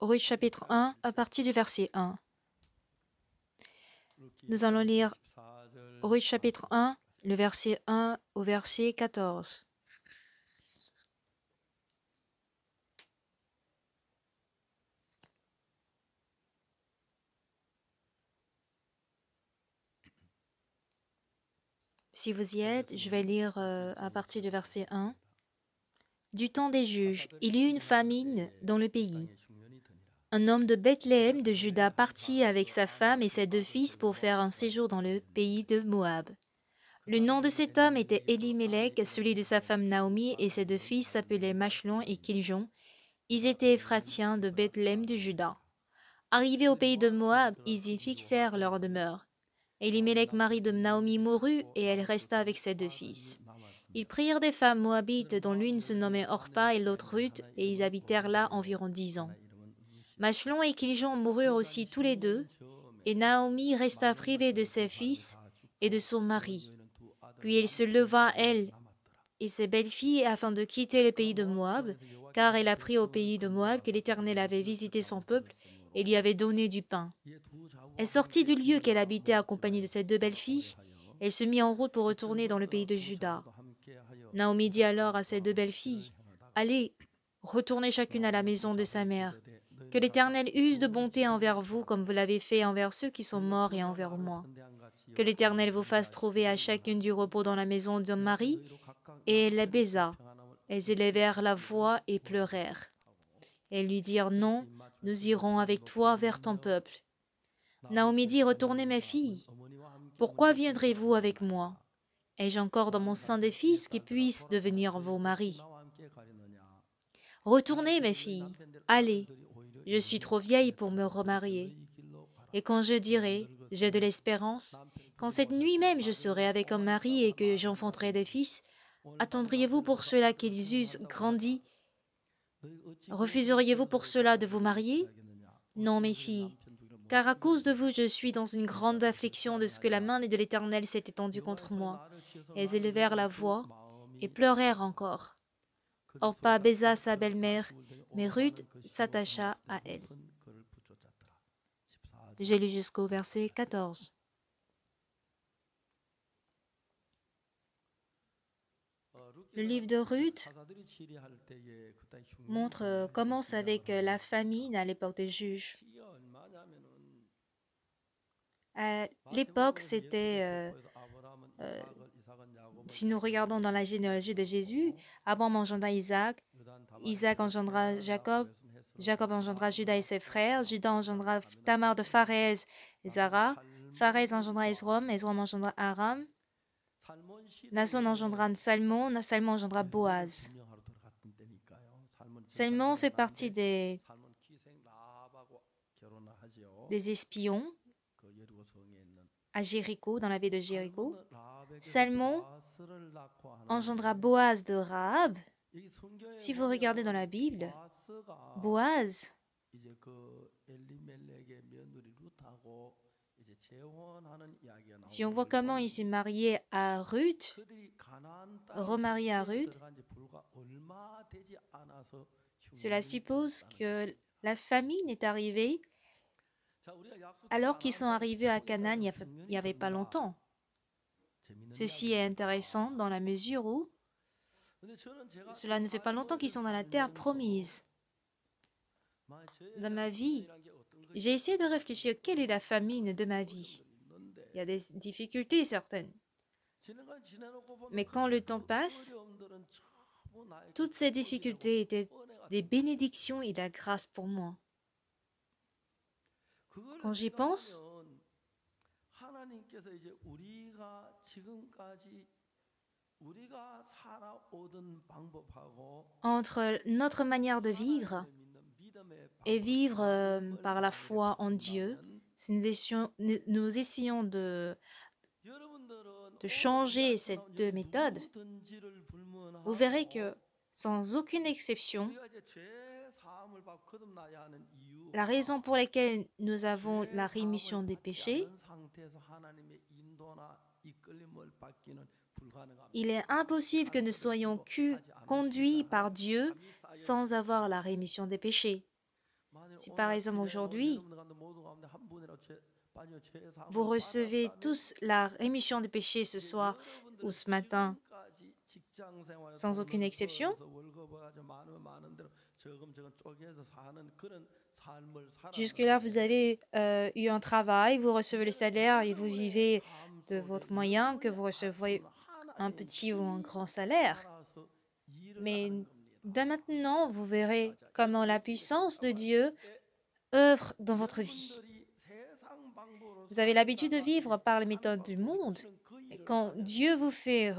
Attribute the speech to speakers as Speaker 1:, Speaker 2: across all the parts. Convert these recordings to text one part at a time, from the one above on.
Speaker 1: Ruth chapitre 1 à partir du verset 1. Nous allons lire Ruth chapitre 1, le verset 1 au verset 14. Si vous y êtes, je vais lire euh, à partir du verset 1. Du temps des juges, il y eut une famine dans le pays. Un homme de Bethléem de Juda partit avec sa femme et ses deux fils pour faire un séjour dans le pays de Moab. Le nom de cet homme était Elimelech, celui de sa femme Naomi et ses deux fils s'appelaient Machlon et Kiljon. Ils étaient Éphratiens de Bethléem de Juda. Arrivés au pays de Moab, ils y fixèrent leur demeure. Elimelech, mari de Naomi, mourut et elle resta avec ses deux fils. Ils prirent des femmes moabites dont l'une se nommait Orpa et l'autre Ruth, et ils habitèrent là environ dix ans. Machelon et Kiljon moururent aussi tous les deux, et Naomi resta privée de ses fils et de son mari. Puis elle se leva, elle et ses belles-filles, afin de quitter le pays de Moab, car elle apprit au pays de Moab que l'Éternel avait visité son peuple et lui avait donné du pain. Elle sortit du lieu qu'elle habitait accompagnée de ses deux belles-filles. Elle se mit en route pour retourner dans le pays de Juda. Naomi dit alors à ses deux belles-filles, Allez, retournez chacune à la maison de sa mère. Que l'Éternel use de bonté envers vous comme vous l'avez fait envers ceux qui sont morts et envers moi. Que l'Éternel vous fasse trouver à chacune du repos dans la maison de Marie. Et elle les baisa. Elles élevèrent la voix et pleurèrent. Elles lui dirent, Non, nous irons avec toi vers ton peuple. Naomi dit, Retournez mes filles. Pourquoi viendrez-vous avec moi Ai-je encore dans mon sein des fils qui puissent devenir vos maris Retournez, mes filles, allez, je suis trop vieille pour me remarier. Et quand je dirai, j'ai de l'espérance, quand cette nuit même je serai avec un mari et que j'enfanterai des fils, attendriez-vous pour cela qu'ils eussent grandi Refuseriez-vous pour cela de vous marier Non, mes filles, car à cause de vous, je suis dans une grande affliction de ce que la main de l'Éternel s'est étendue contre moi. Elles élevèrent la voix et pleurèrent encore. Orpa baisa sa belle-mère mais Ruth s'attacha à elle. J'ai lu jusqu'au verset 14.
Speaker 2: Le livre de Ruth montre, euh,
Speaker 1: commence avec euh, la famine à l'époque des juges. À l'époque, c'était, euh, si nous regardons dans la généalogie de Jésus, Abraham engendre Isaac, Isaac engendra Jacob, Jacob engendra Judas et ses frères, Judas engendra Tamar de Pharez et Zara, Pharez engendra Ezrom, Ezrom engendra Aram, Nason engendra Salmon, Salmon engendra Boaz. Salmon fait partie des,
Speaker 2: espions
Speaker 1: à Jéricho, dans la ville de Jéricho. Salmon engendra Boaz de Rahab, si vous regardez dans la Bible, Boaz,
Speaker 2: si on voit comment il
Speaker 1: s'est marié à Ruth,
Speaker 2: remarié à Ruth,
Speaker 1: cela suppose que la famine est arrivée alors qu'ils sont arrivés à Canaan il n'y avait pas longtemps. Ceci est intéressant dans la mesure où cela ne fait pas longtemps qu'ils sont dans la terre promise. Dans ma vie, j'ai essayé de réfléchir quelle est la famine de ma vie. Il y a des difficultés certaines. Mais quand le temps passe, toutes ces difficultés étaient des bénédictions et de la grâce pour moi. Quand j'y pense, entre notre manière de vivre et vivre euh, par la foi en Dieu, si nous essayons, de, de changer deux méthodes, vous verrez que sans aucune exception, la raison pour laquelle nous avons la rémission des péchés
Speaker 2: il est impossible
Speaker 1: que nous soyons conduits par Dieu sans avoir la rémission des péchés.
Speaker 2: Si par exemple aujourd'hui,
Speaker 1: vous recevez tous la rémission des péchés ce soir ou ce matin,
Speaker 2: sans aucune exception, Jusque-là, vous avez
Speaker 1: euh, eu un travail, vous recevez le salaire et vous vivez de votre moyen que vous recevez un petit ou un grand salaire. Mais dès maintenant, vous verrez comment la puissance de Dieu œuvre dans votre vie. Vous avez l'habitude de vivre par les méthodes du monde. Et quand Dieu vous fait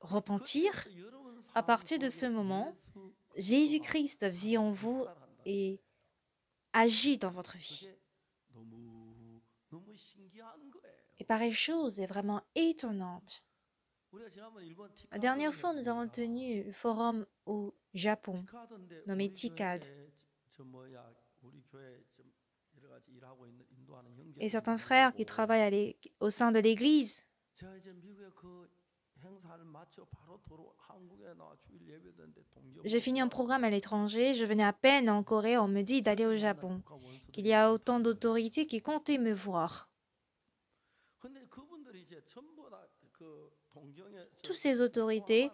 Speaker 1: repentir, à partir de ce moment, Jésus-Christ vit en vous et agit dans votre vie. Et pareille chose est vraiment étonnante. La dernière fois, nous avons tenu un forum au Japon, nommé TICAD.
Speaker 2: Et certains frères qui travaillent
Speaker 1: au sein de l'Église
Speaker 2: j'ai fini un programme
Speaker 1: à l'étranger, je venais à peine en Corée, on me dit d'aller au Japon, qu'il y a autant d'autorités qui comptaient me voir. toutes ces autorités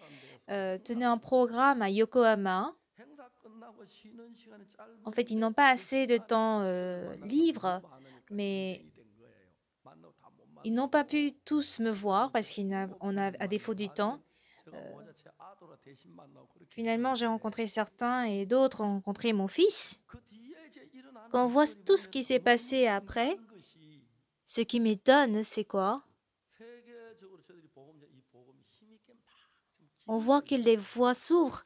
Speaker 1: euh, tenaient un programme à Yokohama. En fait, ils n'ont pas assez de temps euh, libre, mais ils n'ont pas pu tous me voir parce qu'on a, à défaut du temps. Euh, finalement, j'ai rencontré certains et d'autres ont rencontré mon fils. Quand on voit tout ce qui s'est passé après, ce qui m'étonne, c'est quoi on voit que les voies s'ouvrent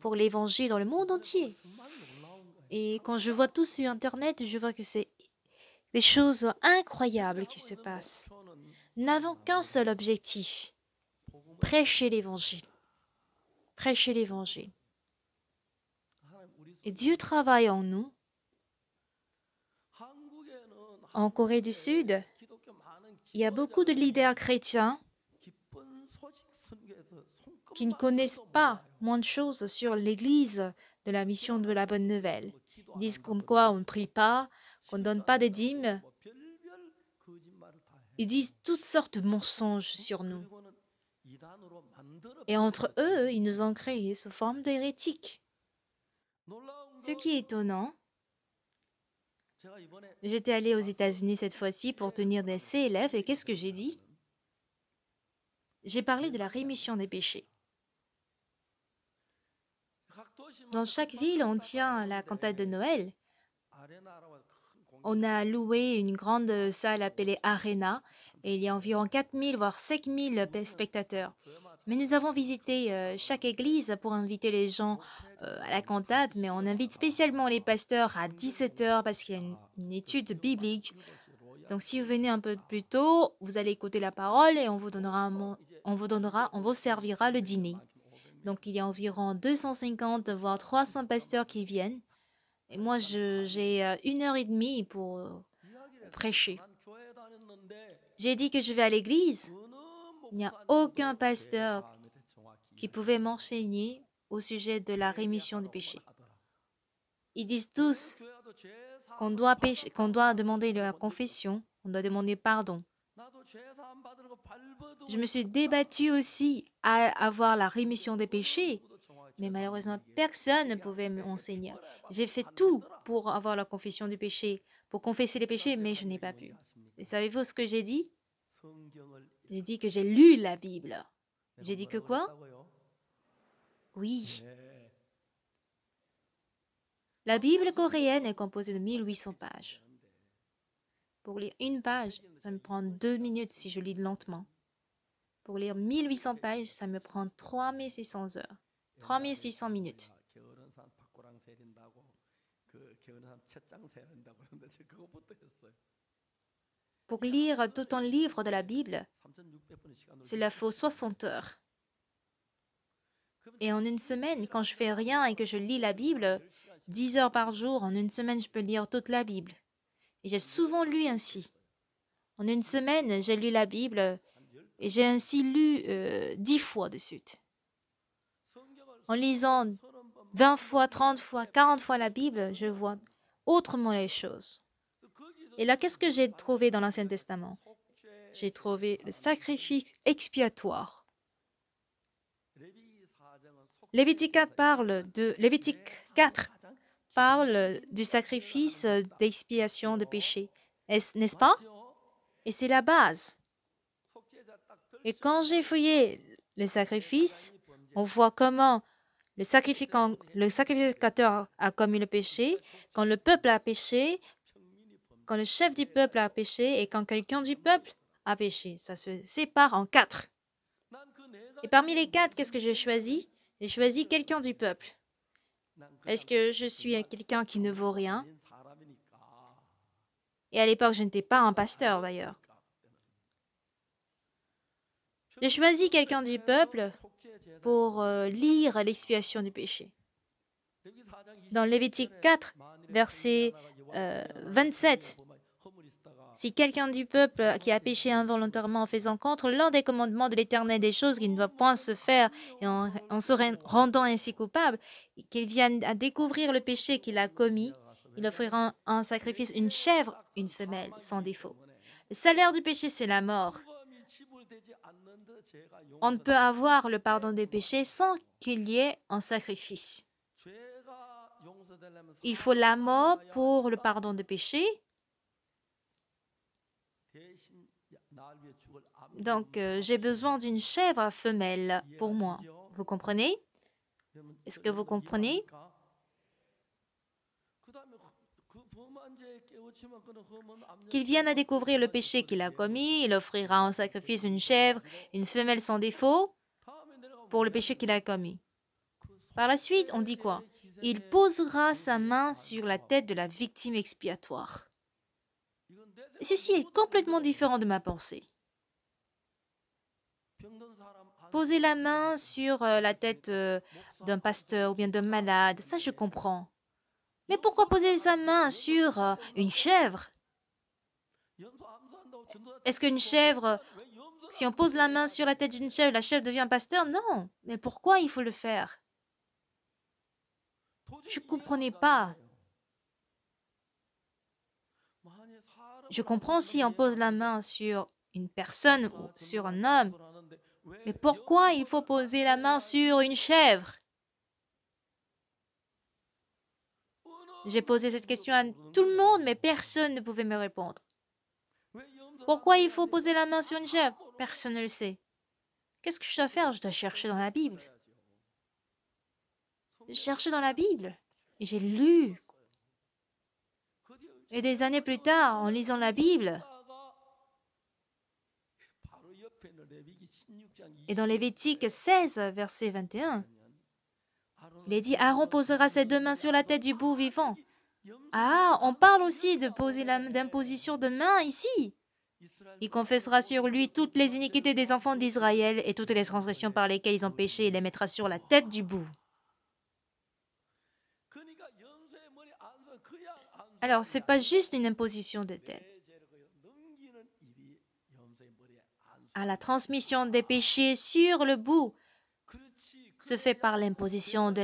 Speaker 1: pour l'évangile dans le monde entier. Et quand je vois tout sur Internet, je vois que c'est des choses incroyables qui se passent. N'avons qu'un seul objectif, prêcher l'évangile. Prêcher l'évangile. Et Dieu travaille en nous. En Corée du Sud, il y a beaucoup de leaders chrétiens qui ne connaissent pas moins de choses sur l'Église de la mission de la bonne nouvelle. Ils disent comme quoi on ne prie pas, qu'on ne donne pas des dîmes. Ils disent toutes sortes de mensonges sur nous. Et entre eux, ils nous ont créés sous forme d'hérétiques. Ce qui est étonnant, j'étais allé aux États-Unis cette fois-ci pour tenir des CLF et qu'est-ce que j'ai dit J'ai parlé de la rémission des péchés. Dans chaque ville, on tient la cantate de Noël. On a loué une grande salle appelée Arena et il y a environ 4000 voire 5000 spectateurs. Mais nous avons visité euh, chaque église pour inviter les gens euh, à la cantate, mais on invite spécialement les pasteurs à 17h parce qu'il y a une, étude biblique. Donc si vous venez un peu plus tôt, vous allez écouter la parole et on vous donnera, on vous, donnera on vous servira le dîner. Donc il y a environ 250 voire 300 pasteurs qui viennent. Et moi, j'ai euh, une heure et demie pour euh, prêcher. J'ai dit que je vais à l'église. Il n'y a aucun pasteur qui pouvait m'enseigner au sujet de la rémission du péché. Ils disent tous qu'on doit, qu'on doit demander la confession, on doit demander pardon. Je me suis débattu aussi à avoir la rémission des péchés, mais malheureusement, personne ne pouvait m'enseigner. J'ai fait tout pour avoir la confession du péché, pour confesser les péchés, mais je n'ai pas pu. savez-vous ce que j'ai dit J'ai dit que j'ai lu la Bible.
Speaker 2: J'ai dit que quoi
Speaker 1: Oui. La Bible coréenne est composée de 1800 pages. Pour lire une page, ça me prend deux minutes si je lis lentement. Pour lire 1800 pages, ça me prend 3600 heures,
Speaker 2: 3600 minutes.
Speaker 1: Pour lire tout un livre de la Bible, cela faut 60 heures. Et en une semaine, quand je fais rien et que je lis la Bible, 10 heures par jour, en une semaine, je peux lire toute la Bible. Et j'ai souvent lu ainsi. En une semaine, j'ai lu la Bible et j'ai ainsi lu euh, dix fois de suite. En lisant 20 fois, trente fois, quarante fois la Bible, je vois autrement les choses. Et là, qu'est-ce que j'ai trouvé dans l'Ancien Testament J'ai trouvé le sacrifice expiatoire. Lévitique 4 parle de Lévitique 4 parle euh, du sacrifice euh, d'expiation de péché, n'est-ce pas Et c'est la base. Et quand j'ai fouillé les sacrifices, on voit comment le, le sacrificateur a commis le péché, quand le peuple a péché, quand le chef du peuple a péché et quand quelqu'un du peuple a péché. Ça se sépare en quatre. Et parmi les quatre, qu'est-ce que j'ai choisi J'ai choisi quelqu'un du peuple. Est-ce que je suis quelqu'un qui ne vaut rien Et à l'époque, je n'étais pas un pasteur d'ailleurs. J'ai choisi quelqu'un du peuple pour euh, lire l'expiation du péché. Dans Lévitique 4, verset 27, euh, si quelqu'un du peuple qui a péché involontairement en faisant contre l'un des commandements de l'Éternel des choses qui ne doit point se faire et en, en se rendant ainsi coupable, qu'il vienne à découvrir le péché qu'il a commis, il offrira en sacrifice une chèvre, une femelle, sans défaut. Le salaire du péché, c'est la mort. On ne peut avoir le pardon des péchés sans qu'il y ait un sacrifice. Il faut la mort pour le pardon des péchés Donc, euh, j'ai besoin d'une chèvre femelle pour moi. Vous comprenez Est-ce que vous comprenez Qu'il vienne à découvrir le péché qu'il a commis, il offrira en sacrifice une chèvre, une femelle sans défaut, pour le péché qu'il a commis. Par la suite, on dit quoi Il posera sa main sur la tête de la victime expiatoire. Ceci est complètement différent de ma pensée. Poser la main sur euh, la tête euh, d'un pasteur ou bien d'un malade, ça je comprends. Mais pourquoi poser sa main sur euh, une chèvre Est-ce qu'une chèvre, si on pose la main sur la tête d'une chèvre, la chèvre devient un pasteur Non. Mais pourquoi il faut le faire Je ne comprenais pas. Je comprends si on pose la main sur une personne ou sur un homme, mais pourquoi il faut poser la main sur une chèvre J'ai posé cette question à tout le monde, mais personne ne pouvait me répondre. Pourquoi il faut poser la main sur une chèvre Personne ne le sait. Qu'est-ce que je dois faire Je dois chercher dans la Bible. Chercher dans la Bible. J'ai lu et des années plus tard, en lisant la Bible, et dans Lévitique 16, verset 21, il est dit, Aaron posera ses deux mains sur la tête du bout vivant. Ah, on parle aussi de poser d'imposition de main ici. Il confessera sur lui toutes les iniquités des enfants d'Israël et toutes les transgressions par lesquelles ils ont péché et les mettra sur la tête du bout. Alors, ce n'est pas juste une imposition de tête. À la transmission des péchés sur le bout se fait par l'imposition de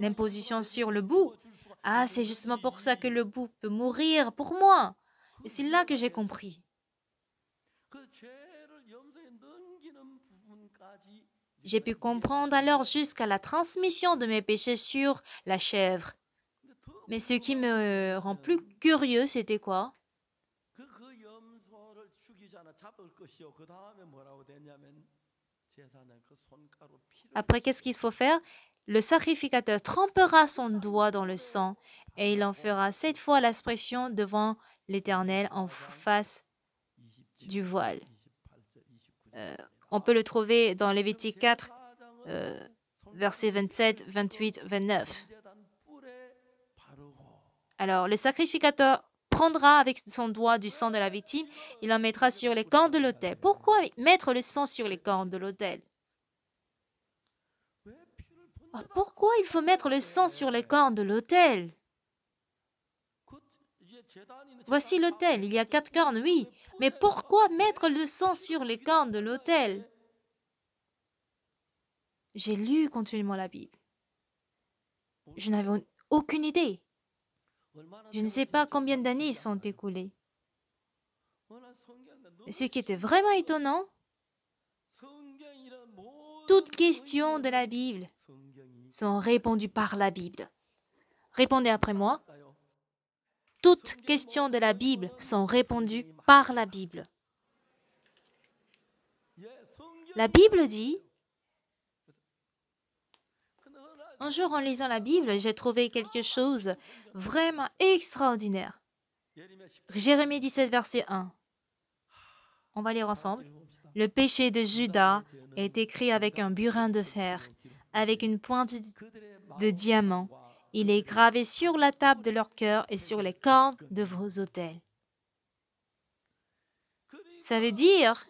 Speaker 1: l'imposition sur le bout. Ah, c'est justement pour ça que le bout peut mourir pour moi. Et c'est là que j'ai compris. J'ai pu comprendre alors jusqu'à la transmission de mes péchés sur la chèvre. Mais ce qui me rend plus curieux, c'était quoi Après, qu'est-ce qu'il faut faire Le sacrificateur trempera son doigt dans le sang et il en fera sept fois l'expression devant l'Éternel en face du voile. Euh, on peut le trouver dans Lévitique 4, euh, versets 27, 28, 29. Alors le sacrificateur prendra avec son doigt du sang de la victime, il en mettra sur les cornes de l'autel. Pourquoi mettre le sang sur les cornes de l'autel oh, Pourquoi il faut mettre le sang sur les cornes de l'autel Voici l'autel, il y a quatre cornes, oui, mais pourquoi mettre le sang sur les cornes de l'autel J'ai lu continuellement la Bible. Je n'avais aucune idée. Je ne sais pas combien d'années sont écoulées. Ce qui était vraiment étonnant, toutes questions de la Bible sont répondues par la Bible. Répondez après moi. Toutes questions de la Bible sont répondues par la Bible. La Bible dit Un jour, en lisant la Bible, j'ai trouvé quelque chose vraiment extraordinaire. Jérémie 17, verset 1. On va lire ensemble. Le péché de Judas est écrit avec un burin de fer, avec une pointe de diamant. Il est gravé sur la table de leur cœur et sur les cornes de vos autels. Ça veut dire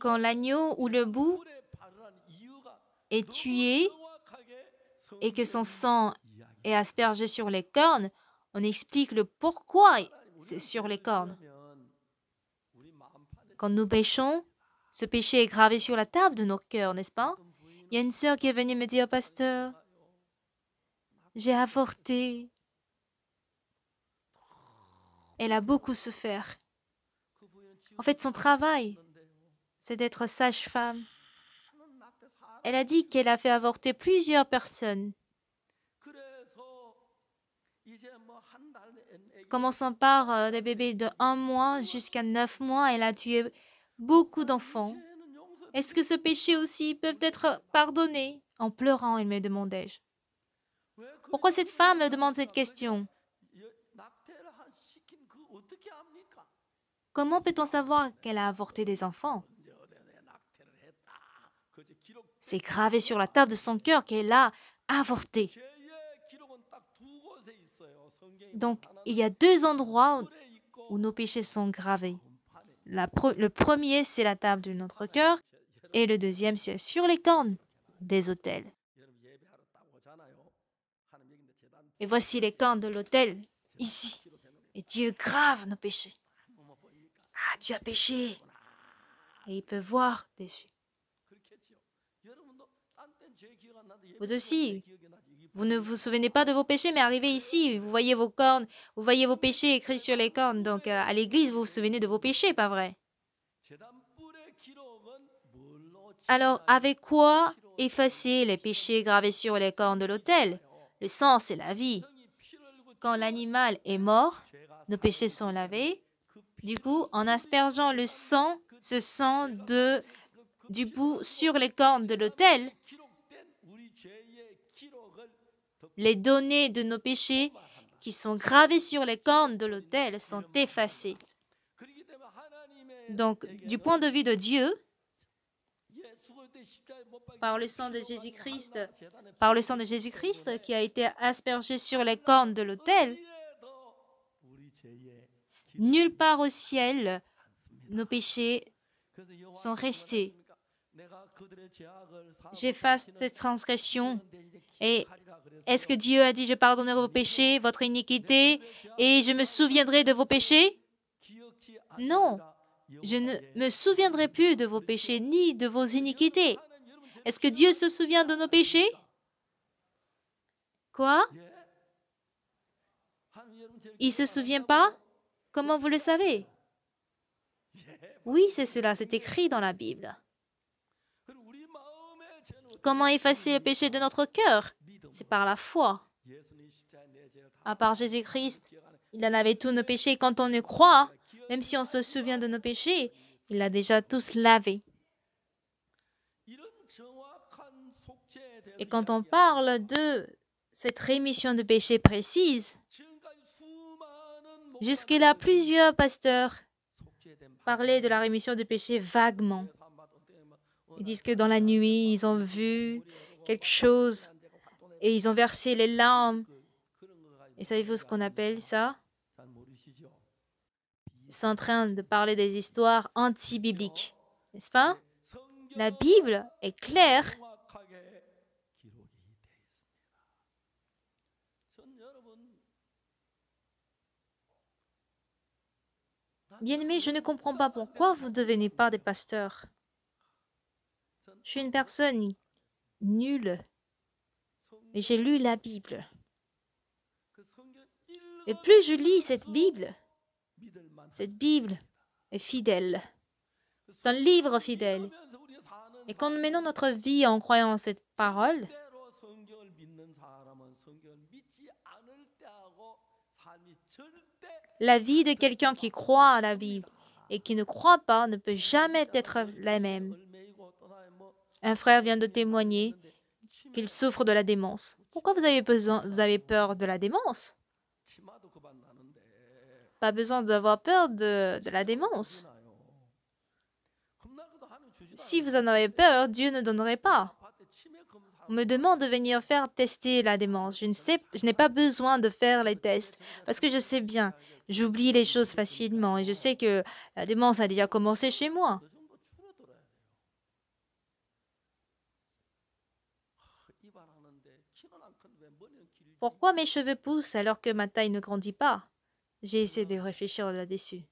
Speaker 1: quand l'agneau ou le boue est tué et que son sang est aspergé sur les cornes, on explique le pourquoi c'est sur les cornes. Quand nous péchons, ce péché est gravé sur la table de nos cœurs, n'est-ce pas Il y a une sœur qui est venue me dire, pasteur, j'ai avorté. Elle a beaucoup souffert. En fait, son travail, c'est d'être sage-femme. Elle a dit qu'elle a fait avorter plusieurs personnes. Commençant par euh, des bébés de un mois jusqu'à neuf mois, elle a tué beaucoup d'enfants. Est-ce que ce péché aussi peut être pardonné En pleurant, il me demandai-je. Pourquoi cette femme me demande cette question Comment peut-on savoir qu'elle a avorté des enfants c'est gravé sur la table de son cœur qu'elle a avorté. Donc, il y a deux endroits où nos péchés sont gravés. le premier, c'est la table de notre cœur, et le deuxième, c'est sur les cornes des autels. Et voici les cornes de l'autel, ici. Et Dieu grave nos péchés. Ah, tu as péché. Et il peut voir dessus. Vous aussi, vous ne vous souvenez pas de vos péchés, mais arrivez ici, vous voyez vos cornes, vous voyez vos péchés écrits sur les cornes. Donc euh, à l'église, vous vous souvenez de vos péchés, pas vrai Alors avec quoi effacer les péchés gravés sur les cornes de l'autel Le sang, c'est la vie. Quand l'animal est mort, nos péchés sont lavés. Du coup, en aspergeant le sang, ce sang de, du bout sur les cornes de l'autel, les données de nos péchés qui sont gravées sur les cornes de l'autel sont effacées. Donc, du point de vue de Dieu, par le sang de Jésus-Christ, par le sang de Jésus-Christ qui a été aspergé sur les cornes de l'autel, nulle part au ciel nos péchés sont restés. J'efface tes transgressions et est-ce que Dieu a dit, je pardonnerai vos péchés, votre iniquité, et je me souviendrai de vos péchés Non, je ne me souviendrai plus de vos péchés ni de vos iniquités. Est-ce que Dieu se souvient de nos péchés Quoi Il ne se souvient pas Comment vous le savez Oui, c'est cela, c'est écrit dans la Bible. Comment effacer le péché de notre cœur c'est par la foi. À part Jésus-Christ, il en avait tous nos péchés. Quand on y croit, même si on se souvient de nos péchés, il a déjà tous lavé. Et quand on parle de cette rémission de péché précise, jusque-là, plusieurs pasteurs parlaient de la rémission de péché vaguement. Ils disent que dans la nuit, ils ont vu quelque chose et ils ont versé les larmes. Et savez-vous ce qu'on appelle ça Ils sont en train de parler des histoires anti-bibliques, n'est-ce pas La Bible est claire. Bien-aimés, je ne comprends pas pourquoi vous ne devenez pas des pasteurs. Je suis une personne nulle mais j'ai lu la Bible. Et plus je lis cette Bible, cette Bible est fidèle. C'est un livre fidèle. Et quand nous menons notre vie en croyant en cette parole, la vie de quelqu'un qui croit à la Bible et qui ne croit pas ne peut jamais être la même. Un frère vient de témoigner qu'il souffre de la démence. Pourquoi vous avez, besoin, vous avez peur de la démence Pas besoin d'avoir peur de, de la démence. Si vous en avez peur, Dieu ne donnerait pas. On me demande de venir faire tester la démence. Je ne sais, je n'ai pas besoin de faire les tests parce que je sais bien, j'oublie les choses facilement et je sais que la démence a déjà commencé chez moi. Pourquoi mes cheveux poussent alors que ma taille ne grandit pas J'ai essayé de réfléchir là-dessus.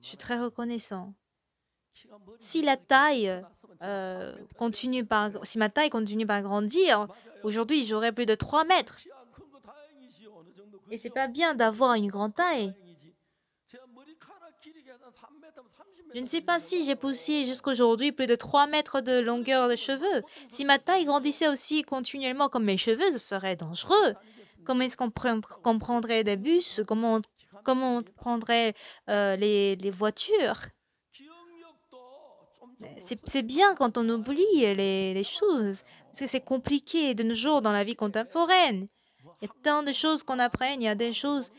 Speaker 1: Je suis très reconnaissant. Si euh, ma taille continue par grandir, aujourd'hui j'aurais plus de 3 mètres. Et c'est pas bien d'avoir une grande taille. Je ne sais pas si j'ai poussé jusqu'aujourd'hui plus de 3 mètres de longueur de cheveux. Si ma taille grandissait aussi continuellement comme mes cheveux, ce serait dangereux. Comment est-ce qu'on prendrait des bus Comment on, prendrait euh, les, voitures c'est bien quand on oublie les, les choses, parce que c'est compliqué de nos jours dans la vie contemporaine. Il y a tant de choses qu'on apprend, il y a des choses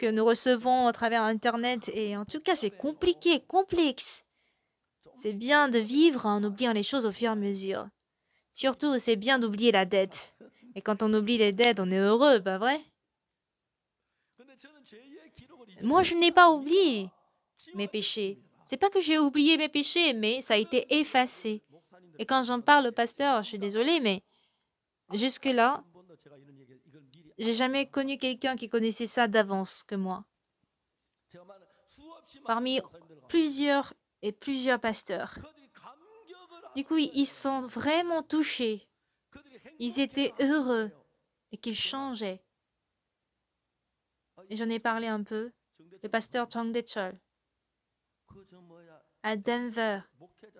Speaker 1: que nous recevons à travers Internet. Et en tout cas, c'est compliqué, complexe. C'est bien de vivre en oubliant les choses au fur et à mesure. Surtout, c'est bien d'oublier la dette. Et quand on oublie les dettes, on est heureux, pas vrai Moi, je n'ai pas oublié mes péchés. C'est pas que j'ai oublié mes péchés, mais ça a été effacé. Et quand j'en parle au pasteur, je suis désolé, mais jusque-là, j'ai jamais connu quelqu'un qui connaissait ça d'avance que moi. Parmi plusieurs et plusieurs pasteurs. Du coup, ils sont vraiment touchés. Ils étaient heureux et qu'ils changeaient. Et j'en ai parlé un peu. Le pasteur Chang Dechol à Denver,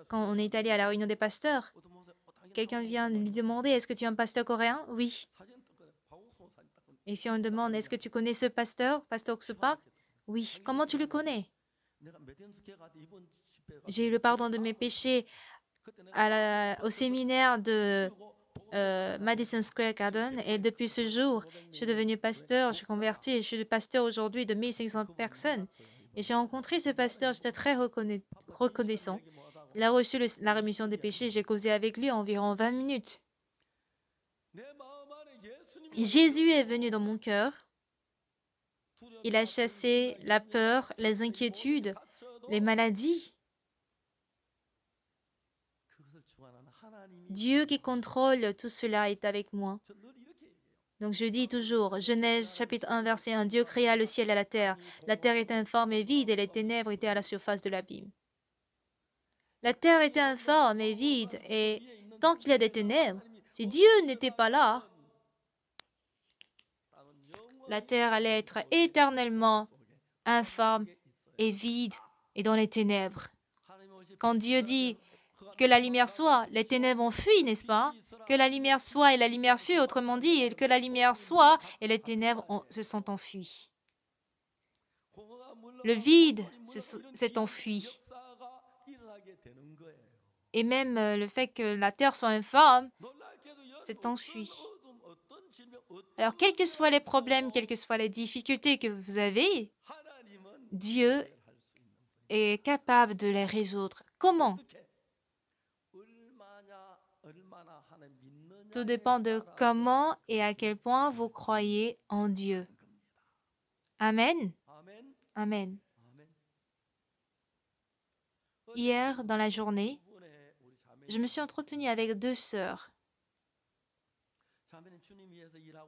Speaker 1: quand on est allé à la réunion des pasteurs, quelqu'un vient lui demander Est-ce que tu es un pasteur coréen Oui. Et si on demande, est-ce que tu connais ce pasteur, pasteur Ksupak Oui. Comment tu le connais J'ai eu le pardon de mes péchés au séminaire de euh, Madison Square Garden et depuis ce jour, je suis devenu pasteur, je suis converti et je suis le pasteur aujourd'hui de 1500 personnes. Et j'ai rencontré ce pasteur, j'étais très reconnaissant. Il a reçu la rémission des péchés, j'ai causé avec lui environ 20 minutes. Jésus est venu dans mon cœur. Il a chassé la peur, les inquiétudes, les maladies. Dieu qui contrôle tout cela est avec moi. Donc je dis toujours, Genèse chapitre 1 verset 1, Dieu créa le ciel et la terre. La terre était informe et vide et les ténèbres étaient à la surface de l'abîme. La terre était informe et vide et tant qu'il y a des ténèbres, si Dieu n'était pas là, la terre allait être éternellement informe et vide et dans les ténèbres. Quand Dieu dit que la lumière soit, les ténèbres ont fui, n'est-ce pas Que la lumière soit et la lumière fut, autrement dit, que la lumière soit et les ténèbres se sont enfuis. Le vide s'est enfui. Et même euh, le fait que la terre soit informe s'est enfui. Alors, quels que soient les problèmes, quelles que soient les difficultés que vous avez, Dieu est capable de les résoudre. Comment Tout dépend de comment et à quel point vous croyez en Dieu. Amen. Amen. Hier, dans la journée, je me suis entretenue avec deux sœurs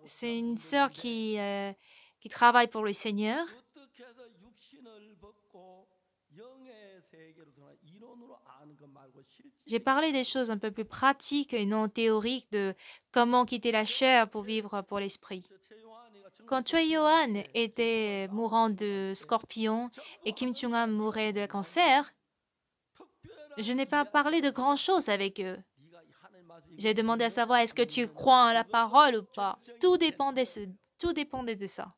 Speaker 1: c'est une sœur qui, euh, qui travaille pour le Seigneur. J'ai parlé des choses un peu plus pratiques et non théoriques de comment quitter la chair pour vivre pour l'esprit. Quand Choi Yohan était mourant de scorpion et Kim chung un mourait de cancer, je n'ai pas parlé de grand-chose avec eux. J'ai demandé à savoir est-ce que tu crois en la parole ou pas. Tout dépendait, tout dépendait de ça.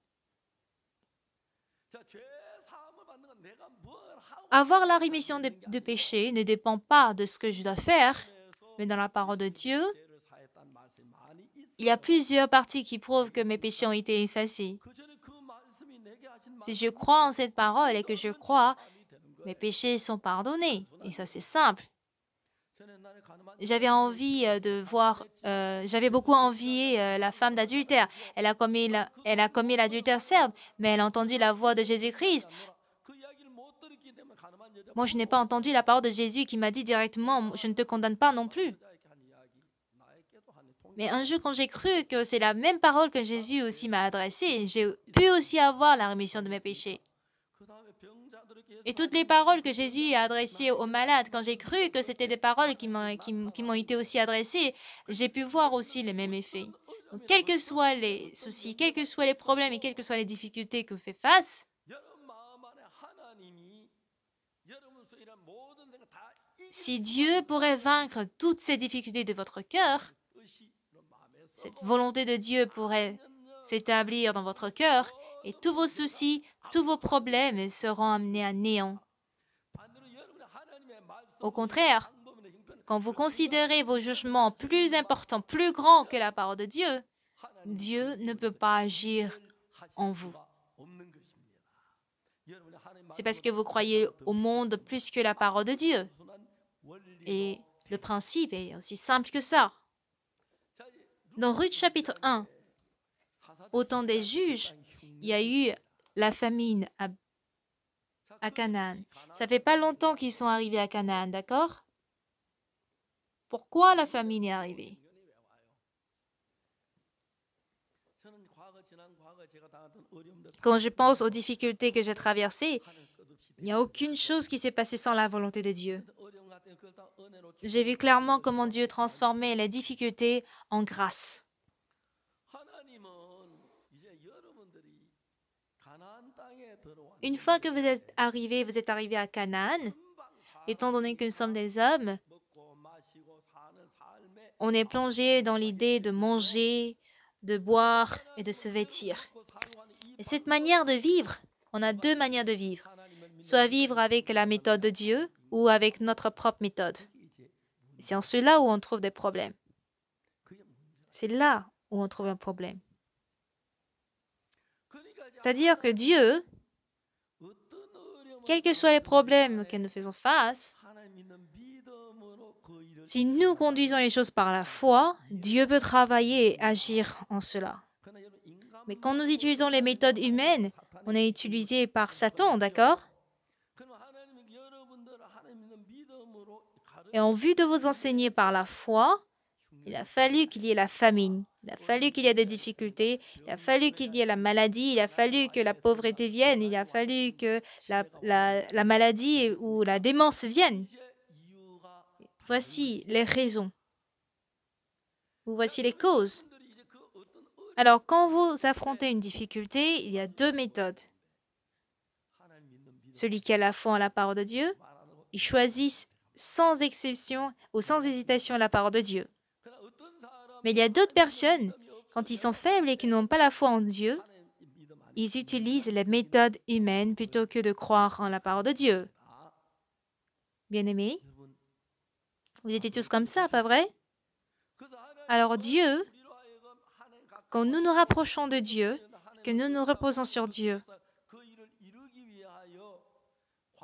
Speaker 1: Avoir la rémission de, de péché ne dépend pas de ce que je dois faire, mais dans la parole de Dieu, il y a plusieurs parties qui prouvent que mes péchés ont été effacés. Si je crois en cette parole et que je crois, mes péchés sont pardonnés. Et ça, c'est simple j'avais envie euh, de voir, euh, j'avais beaucoup envié euh, la femme d'adultère. Elle a commis elle a commis l'adultère certes, mais elle a entendu la voix de Jésus-Christ. Moi, je n'ai pas entendu la parole de Jésus qui m'a dit directement, je ne te condamne pas non plus. Mais un jour, quand j'ai cru que c'est la même parole que Jésus aussi m'a adressée, j'ai pu aussi avoir la rémission de mes péchés. Et toutes les paroles que Jésus a adressées aux malades, quand j'ai cru que c'était des paroles qui m'ont été aussi adressées, j'ai pu voir aussi les mêmes effets. quels que soient les soucis, quels que soient les problèmes et quelles que soient les difficultés que vous faites face, si Dieu pourrait vaincre toutes ces difficultés de votre cœur, cette volonté de Dieu pourrait s'établir dans votre cœur et tous vos soucis, tous vos problèmes seront amenés à néant. Au contraire, quand vous considérez vos jugements plus importants, plus grands que la parole de Dieu, Dieu ne peut pas agir en vous. C'est parce que vous croyez au monde plus que la parole de Dieu. Et le principe est aussi simple que ça. Dans Ruth chapitre 1, au temps des juges, il y a eu la famine à, Canaan. Ça fait pas longtemps qu'ils sont arrivés à Canaan, d'accord Pourquoi la famine est arrivée Quand je pense aux difficultés que j'ai traversées, il n'y a aucune chose qui s'est passée sans la volonté de Dieu. J'ai vu clairement comment Dieu transformait les difficultés en grâce. Une fois que vous êtes arrivé, vous êtes arrivé à Canaan, étant donné que nous sommes des hommes, on est plongé dans l'idée de manger, de boire et de se vêtir. Et cette manière de vivre, on a deux manières de vivre. Soit vivre avec la méthode de Dieu ou avec notre propre méthode. C'est en cela où on trouve des problèmes. C'est là où on trouve un problème. C'est-à-dire que Dieu quels que soient les problèmes auxquels nous faisons face, si nous conduisons les choses par la foi, Dieu peut travailler et agir en cela. Mais quand nous utilisons les méthodes humaines, on est utilisé par Satan, d'accord Et en vue de vous enseigner par la foi, il a fallu qu'il y ait la famine. Il a fallu qu'il y ait des difficultés, il a fallu qu'il y ait la maladie, il a fallu que la pauvreté vienne, il a fallu que la, maladie ou la démence vienne. Voici les raisons. Ou voici les causes. Alors, quand vous affrontez une difficulté, il y a deux méthodes. Celui qui a la foi en la parole de Dieu, il choisit sans exception ou sans hésitation la parole de Dieu. Mais il y a d'autres personnes, quand ils sont faibles et qui n'ont pas la foi en Dieu, ils utilisent les méthodes humaines plutôt que de croire en la parole de Dieu. Bien-aimés, vous étiez tous comme ça, pas vrai Alors Dieu, quand nous nous rapprochons de Dieu, que nous nous reposons sur Dieu,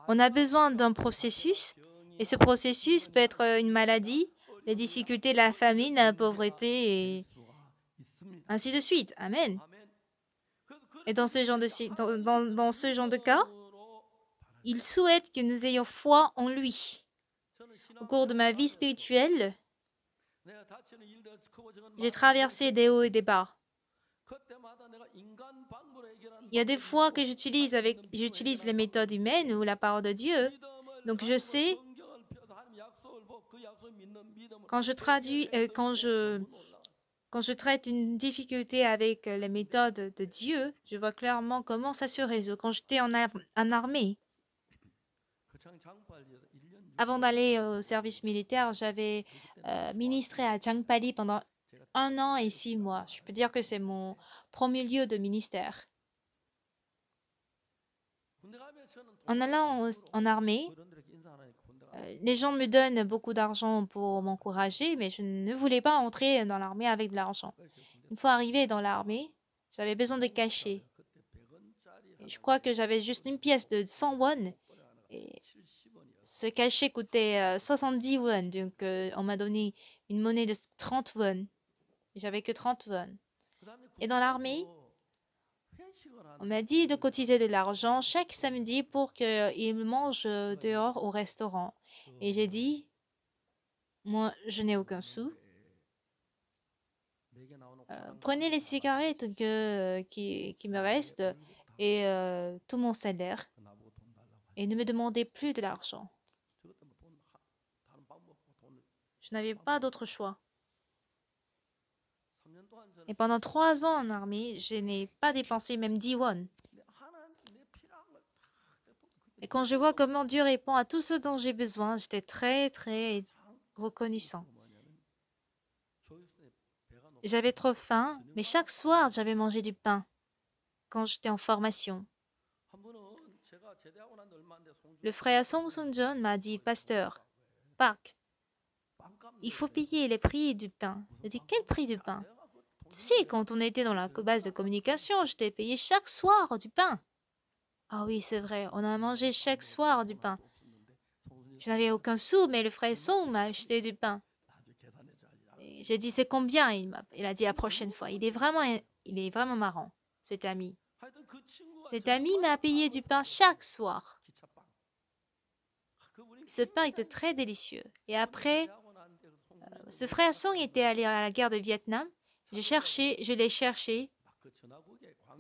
Speaker 1: on a besoin d'un processus, et ce processus peut être une maladie, les difficultés, la famine, la pauvreté, et ainsi de suite. Amen. Et dans ce genre de, dans, dans, ce genre de cas, il souhaite que nous ayons foi en lui. Au cours de ma vie spirituelle, j'ai traversé des hauts et des bas. Il y a des fois que j'utilise avec j'utilise les méthodes humaines ou la parole de Dieu. Donc je sais quand je traduis, euh, quand je quand je traite une difficulté avec euh, les méthodes de Dieu, je vois clairement comment ça se résout. Quand j'étais en, armée, avant d'aller au service militaire, j'avais euh, ministré à Changpali pendant un an et six mois. Je peux dire que c'est mon premier lieu de ministère. En allant en armée, euh, les gens me donnent beaucoup d'argent pour m'encourager, mais je ne voulais pas entrer dans l'armée avec de l'argent. Une fois arrivé dans l'armée, j'avais besoin de cacher. je crois que j'avais juste une pièce de 100 won. Et ce cachet coûtait 70 euh, won, donc euh, on m'a donné une monnaie de 30 won. J'avais que 30 won. Et dans l'armée, on m'a dit de cotiser de l'argent chaque samedi pour qu'ils mangent dehors au restaurant. Et j'ai dit, moi, je n'ai aucun sou. Euh, prenez les cigarettes qui, me restent et euh, tout mon salaire. Et ne me demandez plus de l'argent. Je n'avais pas d'autre choix. Et pendant trois ans en armée, je n'ai pas dépensé même 10 won. Et quand je vois comment Dieu répond à tout ce dont j'ai besoin, j'étais très, très reconnaissant. J'avais trop faim, mais chaque soir, j'avais mangé du pain quand j'étais en formation. Le frère Song Sun John m'a dit Pasteur, Park, il faut payer les prix du pain. Je dit, « Quel prix du pain Tu sais, quand on était dans la base de communication, je t'ai payé chaque soir du pain. Ah oui, c'est vrai, on a mangé chaque soir du pain. Je n'avais aucun sou, mais le frère Song m'a acheté du pain. J'ai dit c'est combien il, a, il a dit la prochaine fois. Il est vraiment, il est vraiment marrant, cet ami. Cet ami m'a payé du pain chaque soir. Ce pain était très délicieux. Et après, euh, ce frère Song était allé à la guerre de Vietnam. Je, je l'ai cherché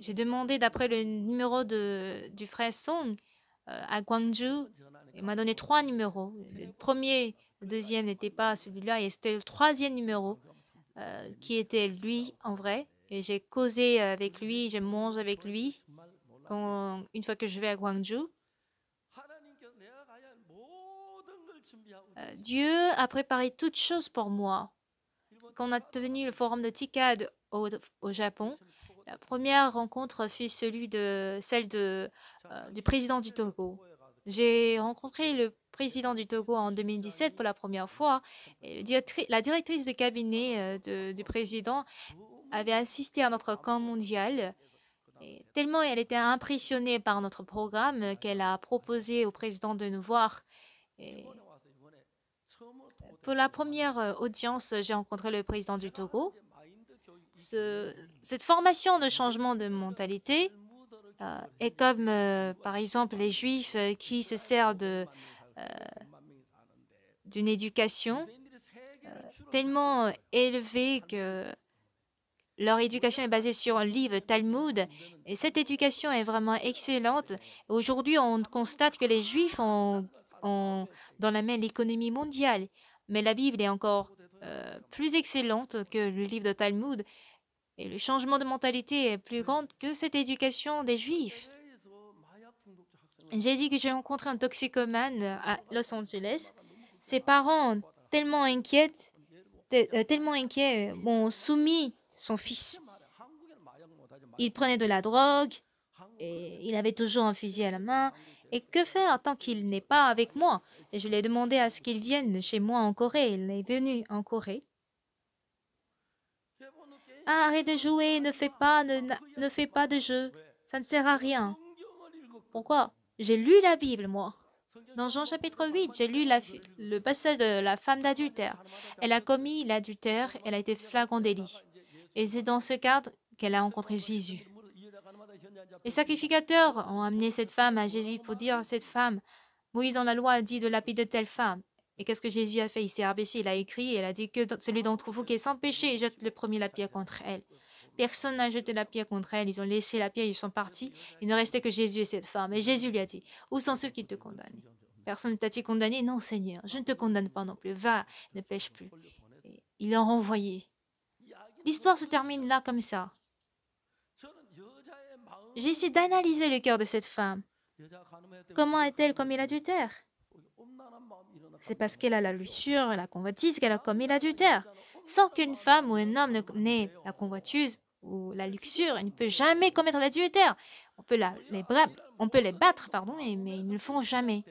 Speaker 1: j'ai demandé d'après le numéro de, du frère Song euh, à Guangzhou. Il m'a donné trois numéros. Le premier, le deuxième n'était pas celui-là, et c'était le troisième numéro euh, qui était lui en vrai. Et j'ai causé avec lui, je mange avec lui quand, une fois que je vais à Guangzhou. Euh, Dieu a préparé toutes choses pour moi. Quand on a tenu le forum de TICAD au, au Japon, la première rencontre fut de, celle de, euh, du président du Togo. J'ai rencontré le président du Togo en 2017 pour la première fois. Et la directrice de cabinet euh, du président avait assisté à notre camp mondial. tellement elle était impressionnée par notre programme qu'elle a proposé au président de nous voir. pour la première euh, audience, j'ai rencontré le président du Togo cette formation de changement de mentalité euh, est comme, euh, par exemple, les Juifs euh, qui se servent d'une éducation tellement élevée que leur éducation est basée sur un livre Talmud et cette éducation est vraiment excellente. Aujourd'hui, on constate que les Juifs ont, dans la main l'économie mondiale, mais la Bible est encore plus excellente que le livre de Talmud et le changement de mentalité est plus grand que cette éducation des Juifs. J'ai dit que j'ai rencontré un toxicomane à Los Angeles. Ses parents, tellement inquiets, euh, tellement inquiets, euh, ont soumis son fils. Il prenait de la drogue et il avait toujours un fusil à la main. Et que faire tant qu'il n'est pas avec moi je lui ai demandé à ce qu'il vienne chez moi en Corée. Il est venu en Corée arrête de jouer, ne fais pas, ne, fais pas de jeu. Ça ne sert à rien. Pourquoi J'ai lu la Bible, moi. Dans Jean chapitre 8, j'ai lu le passage de la femme d'adultère. Elle a commis l'adultère, elle a été flagrant délit. Et c'est dans ce cadre qu'elle a rencontré Jésus. Les sacrificateurs ont amené cette femme à Jésus pour dire Cette femme, Moïse dans la loi a dit de de telle femme. Et qu'est-ce que Jésus a fait Il s'est abaissé, il a écrit et il a dit que celui d'entre vous qui est sans péché jette le premier la pierre contre elle. Personne n'a jeté la pierre contre elle, ils ont laissé la pierre, ils sont partis. Il ne restait que Jésus et cette femme. Et Jésus lui a dit, où sont ceux qui te condamnent Personne ne t'a-t-il condamné Non, Seigneur, je ne te condamne pas non plus. Va, ne pêche plus. il l'a renvoyé. L'histoire se termine là comme ça. J'essaie d'analyser le cœur de cette femme. Comment est-elle comme adultère c'est parce qu'elle a la luxure, la convoitise qu'elle a commis l'adultère. Sans qu'une femme ou un homme n'ait la convoitise ou la luxure, elle ne peut jamais commettre l'adultère. On peut, la, les, on peut les battre, pardon, mais, ils ne le font jamais.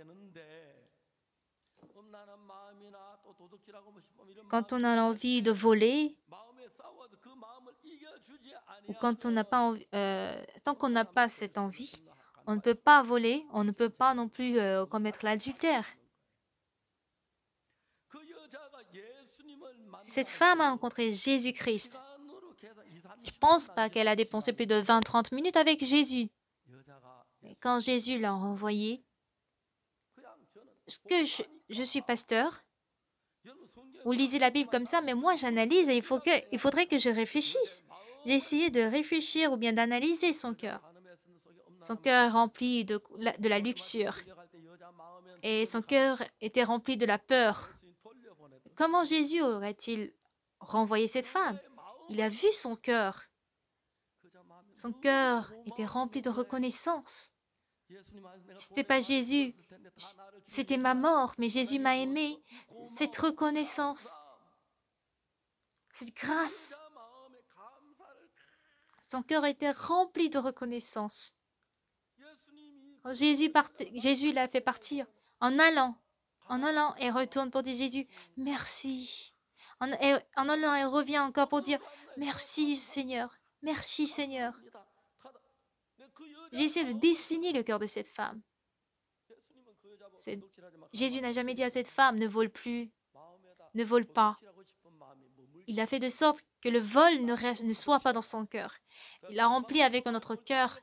Speaker 1: Quand on a envie de voler, ou quand on n'a pas euh, tant qu'on n'a pas cette envie, on ne peut pas voler, on ne peut pas non plus euh, commettre l'adultère. cette femme a rencontré Jésus-Christ, je ne pense pas qu'elle a dépensé plus de 20-30 minutes avec Jésus. Mais quand Jésus l'a renvoyée, que je, suis pasteur, vous lisez la Bible comme ça, mais moi j'analyse et il, faut faudrait que je réfléchisse. J'ai essayé de réfléchir ou bien d'analyser son cœur. Son cœur est rempli de, de la luxure. Et son cœur était rempli de la peur. Comment Jésus aurait-il renvoyé cette femme Il a vu son cœur. Son cœur était rempli de reconnaissance. Ce n'était pas Jésus, c'était ma mort, mais Jésus m'a aimé. Cette reconnaissance, cette grâce. Son cœur était rempli de reconnaissance. Quand Jésus l'a fait partir en allant, en allant elle retourne pour dire Jésus, merci. En, allant elle revient encore pour dire merci Seigneur, merci Seigneur. J'essaie de dessiner le cœur de cette femme. Jésus n'a jamais dit à cette femme, ne vole plus, ne vole pas. Il a fait de sorte que le vol ne, soit pas dans son cœur. Il l'a rempli avec un autre cœur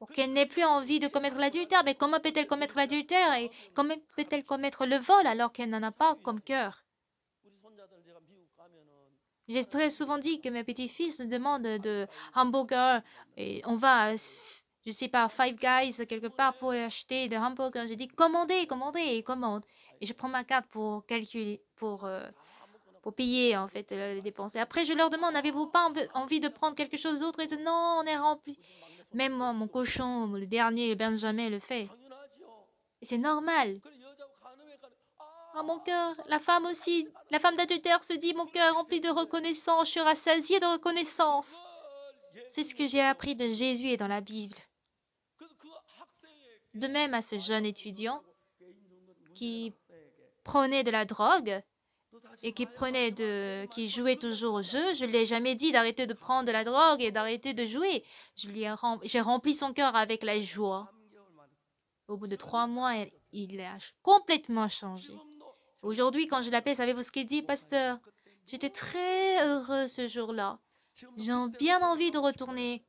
Speaker 1: pour qu'elle n'ait plus envie de commettre l'adultère. Mais comment peut-elle commettre l'adultère et comment peut-elle commettre le vol alors qu'elle n'en a pas comme cœur J'ai très souvent dit que mes petits-fils demandent de hamburger. et on va, je sais pas, Five Guys quelque part pour acheter des hamburgers. J'ai dit commandez, commandez et commande. Et je prends ma carte pour calculer, pour euh, pour payer en fait les dépenses. après, je leur demande, « vous pas envie de prendre quelque chose d'autre Et de, non, on est rempli. Même mon cochon, le dernier, Benjamin, le fait. C'est normal. Oh, mon cœur, la femme aussi, la femme d'adultère se dit Mon cœur rempli de reconnaissance, je suis rassasié de reconnaissance. C'est ce que j'ai appris de Jésus et dans la Bible. De même à ce jeune étudiant qui prenait de la drogue, et qui prenait de, qui jouait toujours au jeu, je ne ai jamais dit d'arrêter de prendre de la drogue et d'arrêter de jouer. J'ai rempli son cœur avec la joie. Au bout de trois mois, il a complètement changé. Aujourd'hui, quand je l'appelle, savez-vous ce qu'il dit, pasteur J'étais très heureux ce jour-là. J'ai bien envie de retourner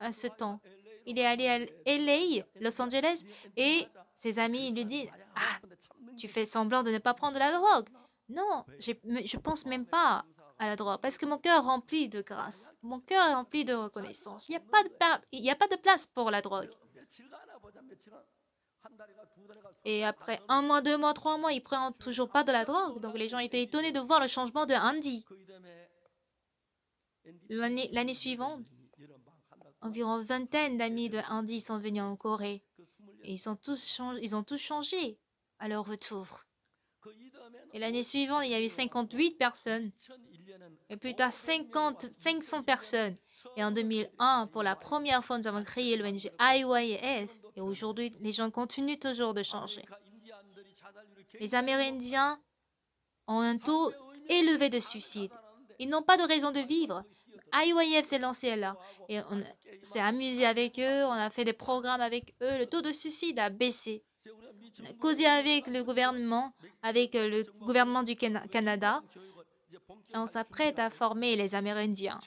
Speaker 1: à ce temps. Il est allé à LA, Los Angeles, et ses amis lui disent Ah, tu fais semblant de ne pas prendre de la drogue. Non, je pense même pas à la drogue, parce que mon cœur est rempli de grâce, mon cœur est rempli de reconnaissance. Il n'y a, pas de a pas de place pour la drogue. Et après un mois, deux mois, trois mois, il prend toujours pas de la drogue. Donc les gens étaient étonnés de voir le changement de Andy. L'année suivante, environ vingtaine d'amis de Andy sont venus en Corée. Et ils, sont tous ils ont tous changé à leur retour. Et l'année suivante, il y avait 58 personnes. Et plus tard, 50, 500 personnes. Et en 2001, pour la première fois, nous avons créé l'ONG IYF. Et aujourd'hui, les gens continuent toujours de changer. Les Amérindiens ont un taux élevé de suicide. Ils n'ont pas de raison de vivre. IYF s'est lancé là. Et on s'est amusé avec eux, on a fait des programmes avec eux. Le taux de suicide a baissé causer avec le gouvernement, avec euh, le gouvernement du Canada. On s'apprête à former les Amérindiens.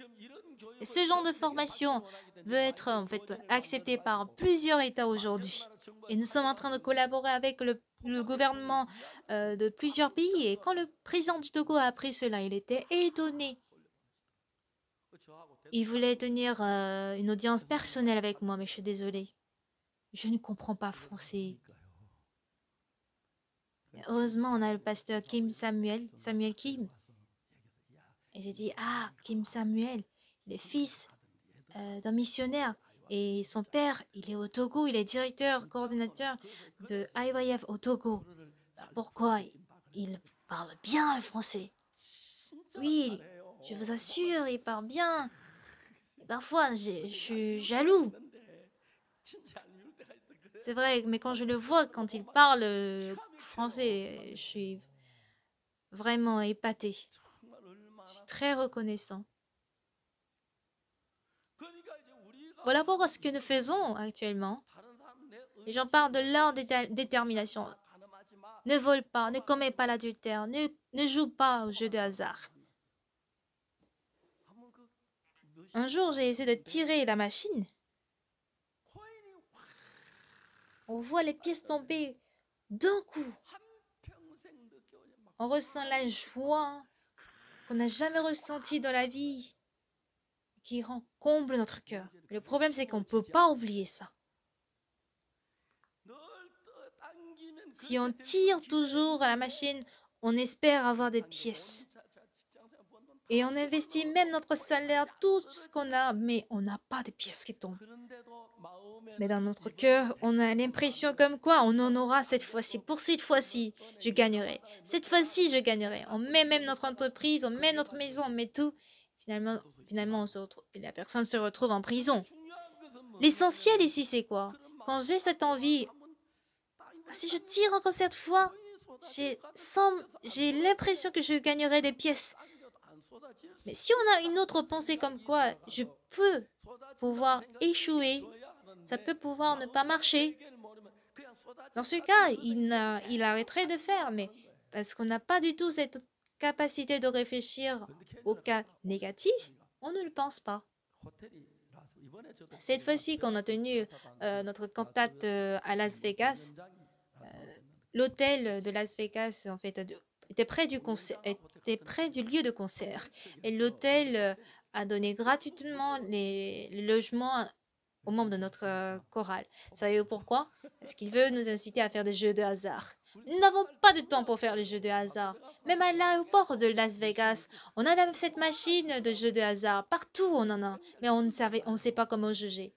Speaker 1: Ce genre de formation veut être en fait accepté par plusieurs États aujourd'hui. Et nous sommes en train de collaborer avec le, gouvernement euh, de plusieurs pays. Et quand le président du Togo a appris cela, il était étonné. Il voulait tenir euh, une audience personnelle avec moi, mais je suis désolée. Je ne comprends pas français. Heureusement, on a le pasteur Kim Samuel, Samuel Kim. Et j'ai dit, ah, Kim Samuel, le fils euh, d'un missionnaire. Et son père, il est au Togo, il est directeur, coordinateur de IYF au Togo. Pourquoi il parle bien le français Oui, je vous assure, il parle bien. parfois, je suis jaloux c'est vrai, mais quand je le vois, quand il parle euh, français, euh, je suis vraiment épaté. Je suis très reconnaissant. Voilà pourquoi ce que nous faisons actuellement. Les gens parlent de leur détermination. Ne vole pas, ne commets pas l'adultère, ne, ne joue pas au jeu de hasard. Un jour, j'ai essayé de tirer la machine. On voit les pièces tomber d'un coup. On ressent la joie qu'on n'a jamais ressentie dans la vie, qui rend notre cœur. le problème, c'est qu'on ne peut pas oublier ça. Si on tire toujours à la machine, on espère avoir des pièces. Et on investit même notre salaire, tout ce qu'on a, mais on n'a pas de pièces qui tombent. Mais dans notre cœur, on a l'impression comme quoi on en aura cette fois-ci. Pour cette fois-ci, je gagnerai. Cette fois-ci, je gagnerai. On met même notre entreprise, on met notre maison, on met tout. Finalement, finalement on se retrouve, la personne se retrouve en prison. L'essentiel ici, c'est quoi Quand j'ai cette envie, ah, si je tire encore cette fois, j'ai l'impression que je gagnerai des pièces. Mais si on a une autre pensée comme quoi je peux pouvoir échouer ça peut pouvoir ne pas marcher. Dans ce cas, il, il arrêterait de faire, mais parce qu'on n'a pas du tout cette capacité de réfléchir au cas négatif, on ne le pense pas. Cette fois-ci qu'on a tenu euh, notre contact euh, à Las Vegas, euh, l'hôtel de Las Vegas en fait était près du était près du lieu de concert, et l'hôtel a donné gratuitement les logements aux membres de notre euh, chorale. Savez-vous pourquoi Parce qu'il veut nous inciter à faire des jeux de hasard. Nous n'avons pas de temps pour faire les jeux de hasard. Même à l'aéroport de Las Vegas, on a cette machine de jeux de hasard. Partout, on en a. Mais on ne savait, on sait pas comment juger.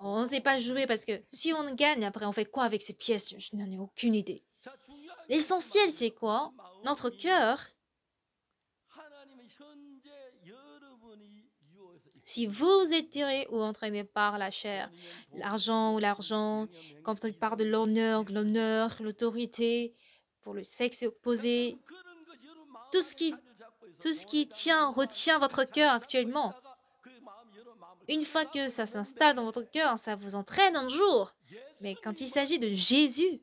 Speaker 1: On ne sait pas jouer parce que si on gagne, après, on fait quoi avec ces pièces Je n'en ai aucune idée. L'essentiel, c'est quoi Notre cœur Si vous êtes tiré ou entraîné par la chair, l'argent ou l'argent, quand on parle de l'honneur, l'honneur, l'autorité, pour le sexe opposé, tout ce qui, tout ce qui tient, retient votre cœur actuellement, une fois que ça s'installe dans votre cœur, ça vous entraîne un jour. Mais quand il s'agit de Jésus,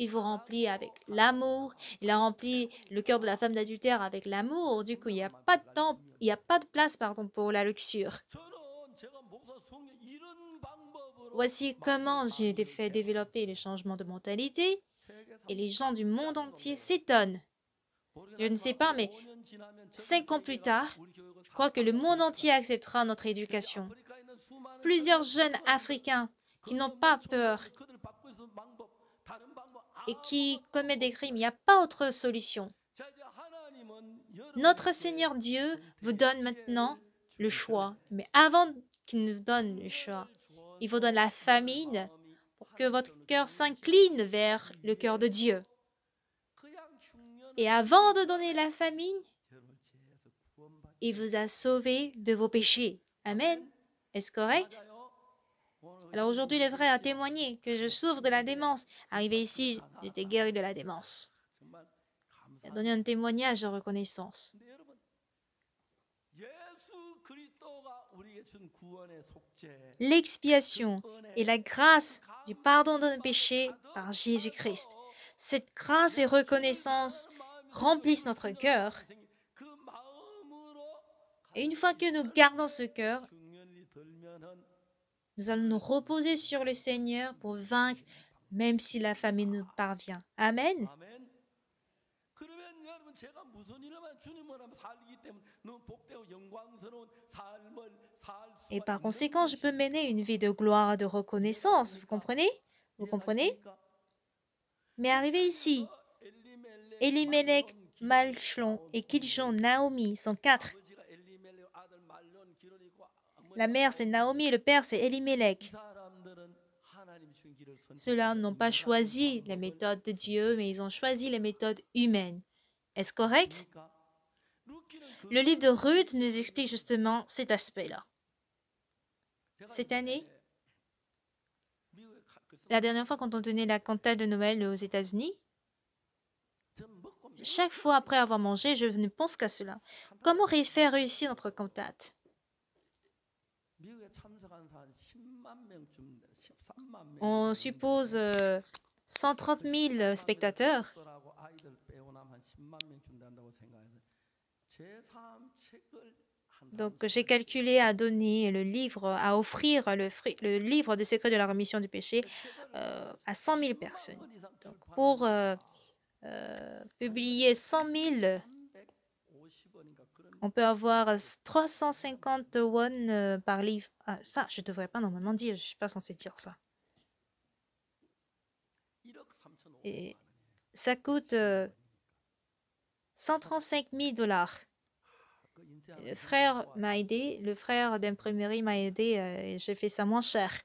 Speaker 1: il vous remplit avec l'amour, il a rempli le cœur de la femme d'adultère avec l'amour. Du coup, il n'y a pas de temps, il n'y a pas de place pardon, pour la luxure. Voici comment j'ai fait développer les changements de mentalité et les gens du monde entier s'étonnent. Je ne sais pas, mais cinq ans plus tard, je crois que le monde entier acceptera notre éducation. Plusieurs jeunes Africains qui n'ont pas peur et qui commet des crimes. Il n'y a pas autre solution. Notre Seigneur Dieu vous donne maintenant le choix. Mais avant qu'il ne vous donne le choix, il vous donne la famine pour que votre cœur s'incline vers le cœur de Dieu. Et avant de donner la famine, il vous a sauvé de vos péchés. Amen. Est-ce correct? Alors aujourd'hui, les vrais a témoigné que je souffre de la démence. Arrivé ici, j'étais guéri de la démence. Il a donné un témoignage de reconnaissance. L'expiation et la grâce du pardon de nos péchés par Jésus-Christ. Cette grâce et reconnaissance remplissent notre cœur. Et une fois que nous gardons ce cœur, nous allons nous reposer sur le Seigneur pour vaincre, même si la famine nous parvient. Amen. Et par conséquent, je peux mener une vie de gloire, de reconnaissance. Vous comprenez Vous comprenez Mais arrivé ici, Elimelech, Malchlon et Kiljon, Naomi sont quatre. La mère, c'est Naomi, le père, c'est Elimelech. Ceux-là n'ont pas choisi les méthodes de Dieu, mais ils ont choisi les méthodes humaines. Est-ce correct Le livre de Ruth nous explique justement cet aspect-là. Cette année, la dernière fois quand on tenait la cantate de Noël aux États-Unis, chaque fois après avoir mangé, je ne pense qu'à cela. Comment faire réussir notre cantate on suppose 130 euh, 000 spectateurs. Donc j'ai calculé à donner le livre, à offrir le, livre des secrets de la remission du péché euh, à 100 000 personnes. pour euh, publier 100 000, on peut avoir 350 won par livre. Ah, ça, je ne devrais pas normalement dire, je ne suis pas censé dire ça. Et ça coûte 135 euh, 000 dollars. Le frère m'a aidé, le frère d'imprimerie m'a aidé euh, et j'ai fait ça moins cher.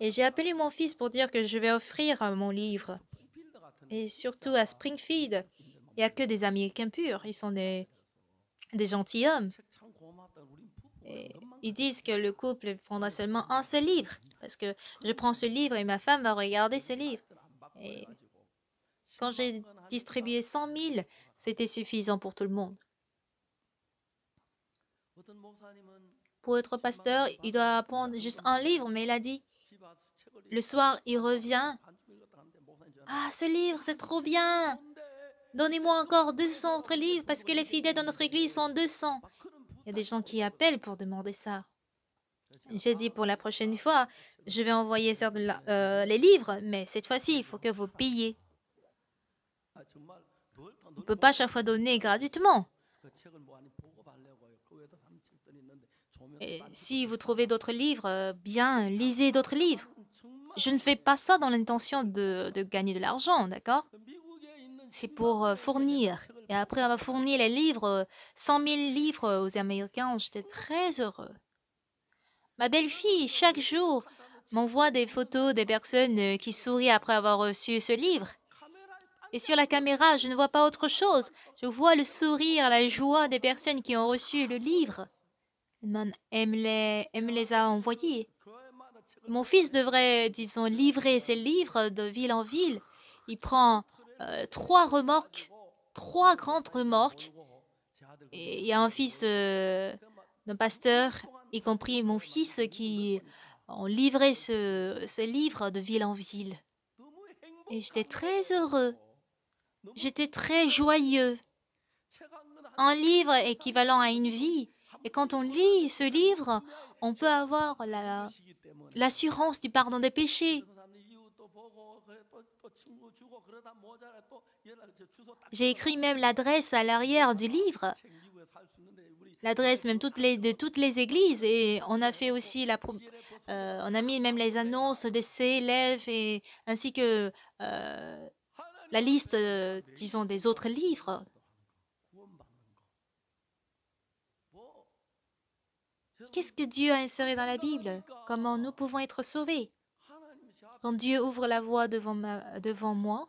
Speaker 1: Et j'ai appelé mon fils pour dire que je vais offrir euh, mon livre. Et surtout à Springfield, il n'y a que des Américains purs, ils sont des, des gentilshommes. Ils disent que le couple prendra seulement un seul livre, parce que je prends ce livre et ma femme va regarder ce livre. Et quand j'ai distribué 100 000, c'était suffisant pour tout le monde. Pour être pasteur, il doit prendre juste un livre, mais il a dit, le soir, il revient. Ah, ce livre, c'est trop bien. Donnez-moi encore 200 autres livres parce que les fidèles de notre église sont 200. Il y a des gens qui appellent pour demander ça. J'ai dit pour la prochaine fois, je vais envoyer euh, les livres, mais cette fois-ci, il faut que vous payiez. On ne peut pas chaque fois donner gratuitement. Et si vous trouvez d'autres livres, euh, bien, lisez d'autres livres. Je ne fais pas ça dans l'intention de gagner de l'argent, d'accord c'est pour euh, fournir. Et après avoir fourni les livres, 100 euh, 000 livres euh, aux Américains, j'étais très heureux. Ma belle-fille, chaque jour, m'envoie des photos des personnes qui sourient après avoir reçu ce livre. Et sur la caméra, je ne vois pas autre chose. Je vois le sourire, la joie des personnes qui ont reçu le livre. Elle me les a envoyés. Mon fils devrait, disons, livrer ses livres de ville en ville. Il prend euh, trois remorques, trois grandes remorques. Et il y a un fils euh, d'un pasteur, y compris mon fils, qui ont livré ce, livre de ville en ville. Et j'étais très heureux. J'étais très joyeux. Un livre équivalent à une vie. Et quand on lit ce livre, on peut avoir l'assurance du pardon des péchés. J'ai écrit même l'adresse à l'arrière du livre, l'adresse même de toutes les églises, et on a fait aussi la, euh, on a mis même les annonces de ses élèves, et ainsi que euh, la liste, euh, disons, des autres livres. Qu'est-ce que Dieu a inséré dans la Bible Comment nous pouvons être sauvés Quand Dieu ouvre la voie devant moi,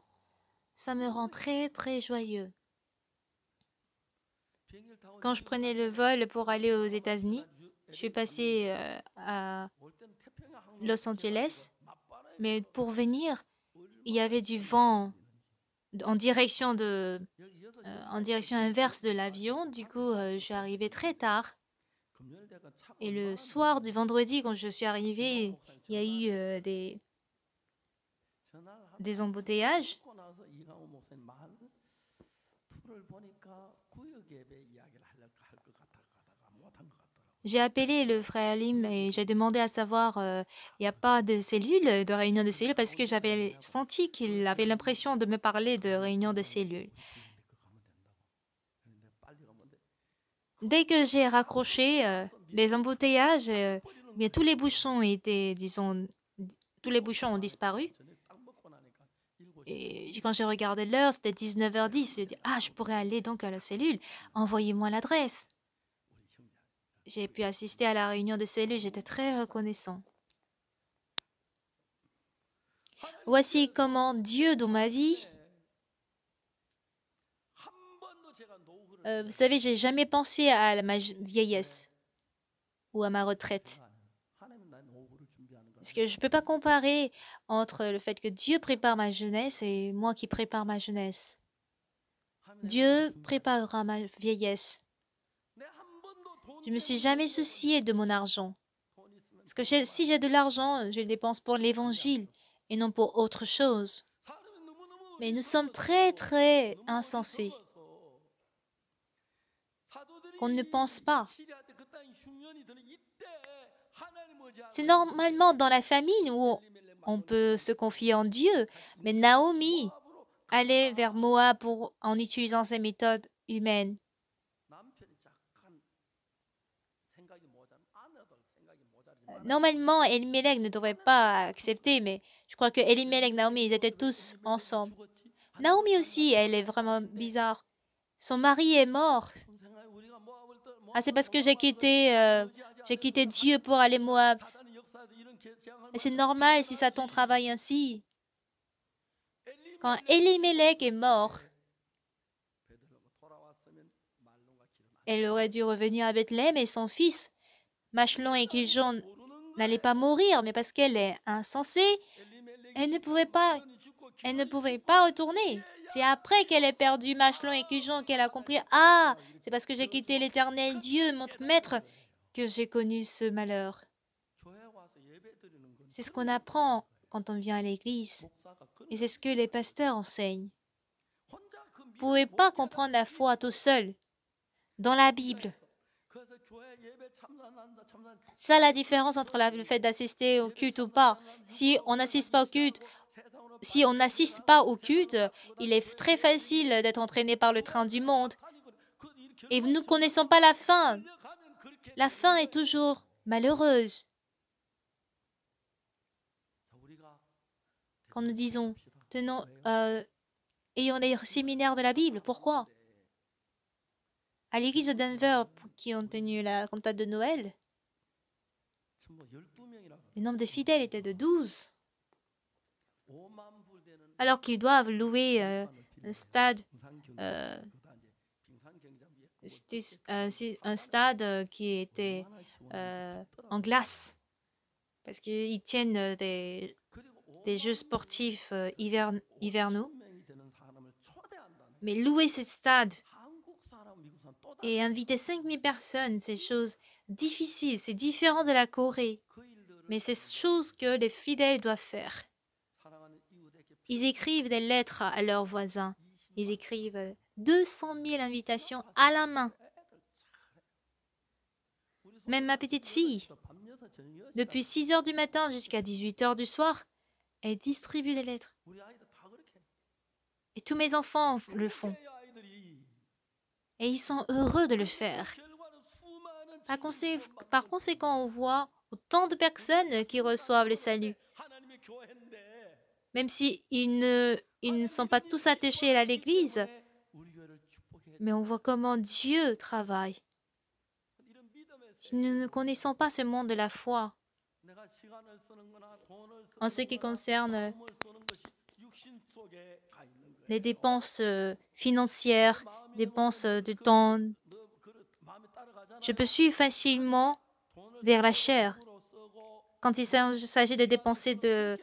Speaker 1: ça me rend très très joyeux. Quand je prenais le vol pour aller aux États-Unis, je suis passé euh, à Los Angeles, mais pour venir, il y avait du vent en direction, de, euh, en direction inverse de l'avion. Du coup, euh, je suis arrivé très tard. Et le soir du vendredi, quand je suis arrivé, il y a eu des,
Speaker 2: des embouteillages.
Speaker 1: J'ai appelé le frère Lim et j'ai demandé à savoir, euh, il n'y a pas de cellule, de réunion de cellules, parce que j'avais senti qu'il avait l'impression de me parler de réunion de cellules. Dès que j'ai raccroché euh, les embouteillages, euh, tous les bouchons étaient, disons, tous les bouchons ont disparu. Et quand j'ai regardé l'heure, c'était 19h10. Je dit, ah, je pourrais aller donc à la cellule. Envoyez-moi l'adresse. J'ai pu assister à la réunion de cellules, j'étais très reconnaissant. Voici comment Dieu dans ma vie. Euh, vous savez, j'ai jamais pensé à ma vieillesse ou à ma retraite. Parce que je ne peux pas comparer entre le fait que Dieu prépare ma jeunesse et moi qui prépare ma jeunesse. Dieu préparera ma vieillesse. Je ne me suis jamais soucié de mon argent. Parce que si j'ai de l'argent, je le dépense pour l'Évangile et non pour autre chose. Mais nous sommes très, très insensés. On ne pense pas. C'est normalement dans la famine où on peut se confier en Dieu, mais Naomi allait vers Moab pour, en utilisant ses méthodes humaines. Normalement, Elimelech ne devrait pas accepter, mais je crois que Elimelech, Naomi, ils étaient tous ensemble. Naomi aussi, elle est vraiment bizarre. Son mari est mort. Ah, c'est parce que j'ai quitté, euh, j'ai quitté Dieu pour aller Moab. Et c'est normal si Satan travaille ainsi. Quand Elimelech est mort, elle aurait dû revenir à Bethléem et son fils, Machelon et Kiljon, n'allait pas mourir, mais parce qu'elle est insensée, elle ne pouvait pas, elle ne pouvait pas retourner. C'est après qu'elle ait perdu Machelon et Cujon qu'elle a compris Ah, c'est parce que j'ai quitté l'éternel Dieu, mon maître, que j'ai connu ce malheur. C'est ce qu'on apprend quand on vient à l'église. Et c'est ce que les pasteurs enseignent. Vous ne pouvez pas comprendre la foi tout seul. Dans la Bible, c'est la différence entre le fait d'assister au culte ou pas. Si on n'assiste pas au culte, si on n'assiste pas au culte, il est très facile d'être entraîné par le train du monde. Et nous ne connaissons pas la fin. La fin est toujours malheureuse. Quand nous disons, tenons, euh, ayons des séminaires de la Bible, pourquoi à l'église de Denver qui ont tenu la compta de Noël, le nombre de fidèles était de 12. Alors qu'ils doivent louer euh, un stade, euh, un, stade euh, qui était en glace, parce qu'ils tiennent des, des, jeux sportifs hivernaux. Mais louer ce stade et inviter 5000 personnes, c'est chose difficile, c'est différent de la Corée. Mais c'est chose que les fidèles doivent faire. Ils écrivent des lettres à leurs voisins. Ils écrivent 200 000 invitations à la main. Même ma petite fille, depuis 6 heures du matin jusqu'à 18 heures du soir, elle distribue des lettres. Et tous mes enfants le font. Et ils sont heureux de le faire. Par, conséquent, on voit autant de personnes qui reçoivent les saluts. Même s'ils si ils ne sont pas tous attachés à l'Église, mais on voit comment Dieu travaille. Si nous ne connaissons pas ce monde de la foi, en ce qui concerne les dépenses euh, financières dépense du temps. Je peux suivre facilement vers la chair. Quand il s'agit de dépenser de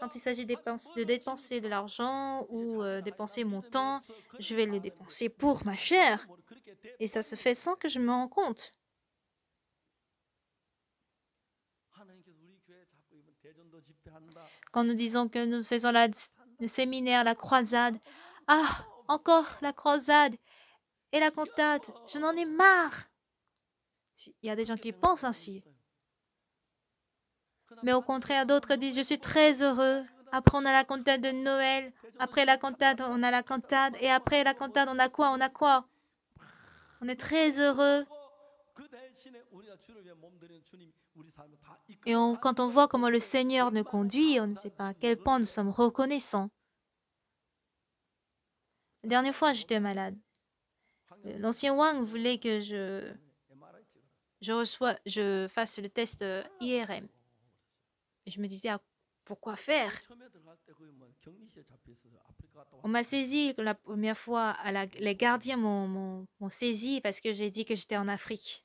Speaker 1: quand il s'agit de dépenser de l'argent ou euh, dépenser mon temps, je vais le dépenser pour ma chair. Et ça se fait sans que je me rende compte. Quand nous disons que nous faisons la, le séminaire, la croisade, ah, encore la croisade et la cantate. Je n'en ai marre. Il y a des gens qui pensent ainsi. Mais au contraire, d'autres disent, je suis très heureux. Après, on a la cantate de Noël. Après la cantate, on a la cantate. Et après la cantate, on a quoi On a quoi On est très heureux. Et quand on voit comment le Seigneur nous conduit, on ne sait pas à quel point nous sommes reconnaissants dernière fois, j'étais malade. L'ancien Wang voulait que je, je, reçois, je fasse le test euh, IRM. je me disais, ah, pourquoi faire On m'a saisi la première fois, à la, les gardiens m'ont saisi parce que j'ai dit que j'étais en Afrique.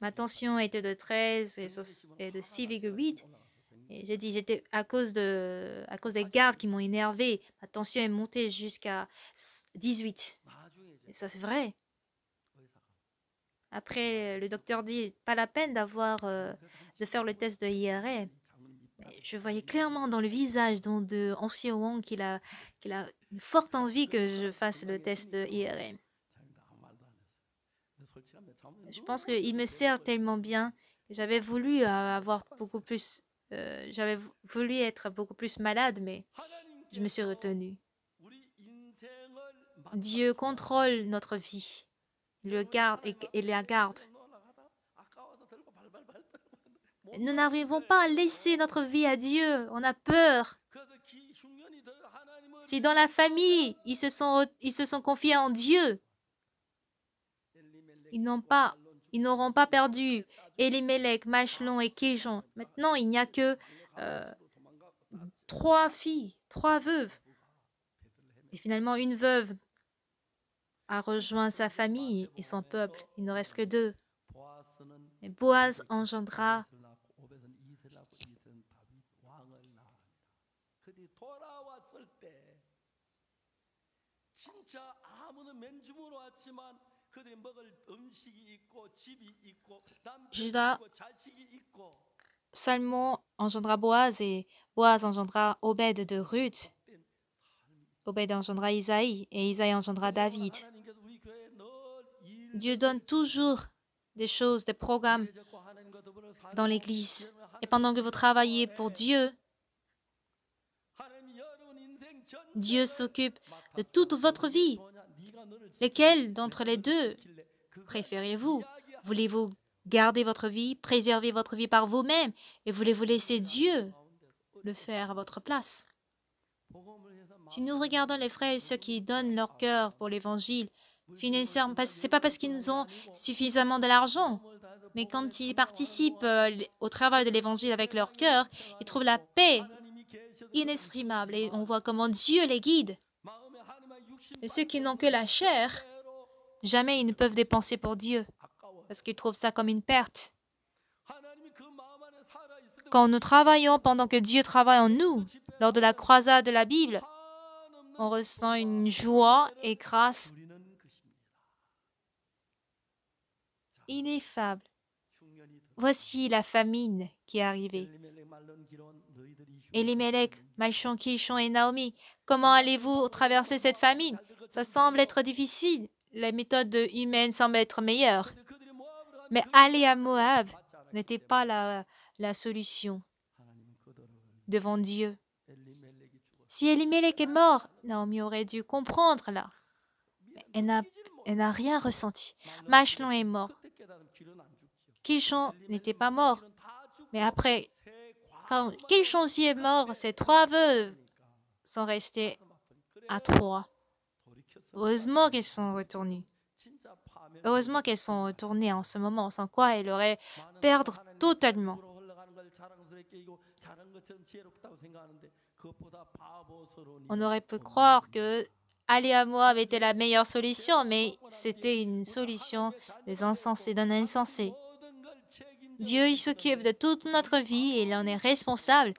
Speaker 1: Ma tension était de 13 et de 6,8 j'ai dit, j'étais à cause de, à cause des ah, gardes qui m'ont énervé. Ma tension est montée jusqu'à 18. Bah, Et ça, c'est vrai. Après, le docteur dit, pas la peine d'avoir, euh, bah, de faire le test de IRM. Je voyais clairement dans le visage de Ancien Wang qu'il a, qu'il a une forte bah, envie que je fasse le test de IRM. Je pense qu'il me sert euh, tellement bien j'avais voulu avoir beaucoup plus euh, j'avais voulu être beaucoup plus malade, mais je me suis retenue. Dieu contrôle notre vie. Il le garde et, la garde. Nous n'arrivons pas à laisser notre vie à Dieu. On a peur. Si dans la famille, ils se sont, ils se sont confiés en Dieu, ils n'auront pas, pas perdu Elimelech, Machelon et Kijon. Maintenant, il n'y a que euh, trois filles, trois veuves. Et finalement, une veuve a rejoint sa famille et son peuple. Il ne reste que deux. Et Boaz engendra Judas, Salmon engendra Boaz et Boaz engendra Obed de Ruth. Obed engendra Isaïe et Isaïe engendra David. Dieu donne toujours des choses, des programmes dans l'Église. Et pendant que vous travaillez pour Dieu, Dieu s'occupe de toute votre vie. « Lesquels d'entre les deux préférez-vous Voulez-vous garder votre vie, préserver votre vie par vous-même et voulez-vous laisser Dieu le faire à votre place Si nous regardons les frères et ceux qui donnent leur cœur pour l'Évangile, ce n'est pas parce qu'ils ont suffisamment de l'argent, mais quand ils participent euh, au travail de l'Évangile avec leur cœur, ils trouvent la paix inexprimable et on voit comment Dieu les guide. Et ceux qui n'ont que la chair, jamais ils ne peuvent dépenser pour Dieu, parce qu'ils trouvent ça comme une perte. Quand nous travaillons pendant que Dieu travaille en nous, lors de la croisade de la Bible, on ressent une joie et grâce ineffable. Voici la famine qui est arrivée. Elimelech, Malchon, Kishon et Naomi, comment allez-vous traverser cette famine ça semble être difficile. Les méthodes humaine semblent être meilleures. Mais aller à Moab n'était pas la, la solution devant Dieu. Si Elimelech est mort, Naomi aurait dû comprendre là. Mais elle n'a, rien ressenti. Machelon est mort. Kilchon n'était pas mort. Mais après, quand Kilchon est mort, ses trois veuves sont restées à trois. Heureusement qu'elles sont retournées. Heureusement qu'elles sont retournées en ce moment, sans quoi elles auraient perdu totalement. On aurait pu croire que aller à moi avait été la meilleure solution, mais c'était une solution des insensés, d'un insensé. Dieu s'occupe de toute notre vie et il en est responsable.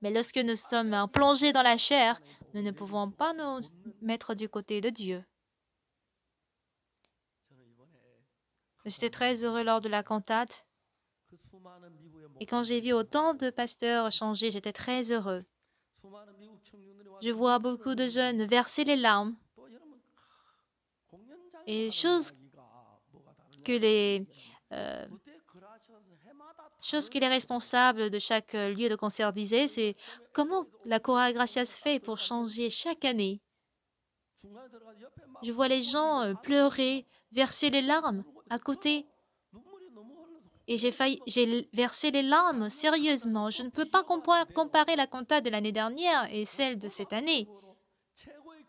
Speaker 1: Mais lorsque nous sommes plongés dans la chair, nous ne pouvons pas nous mettre du côté de Dieu. J'étais très heureux lors de la cantate. Et quand j'ai vu autant de pasteurs changer, j'étais très heureux. Je vois beaucoup de jeunes verser les larmes. Et chose que les euh, chose qu'il est responsable de chaque euh, lieu de concert disait, c'est comment la Cora se fait pour changer chaque année. Je vois les gens euh, pleurer, verser les larmes à côté. Et j'ai failli, j'ai versé les larmes sérieusement. Je ne peux pas comparer la compta de l'année dernière et celle de cette année.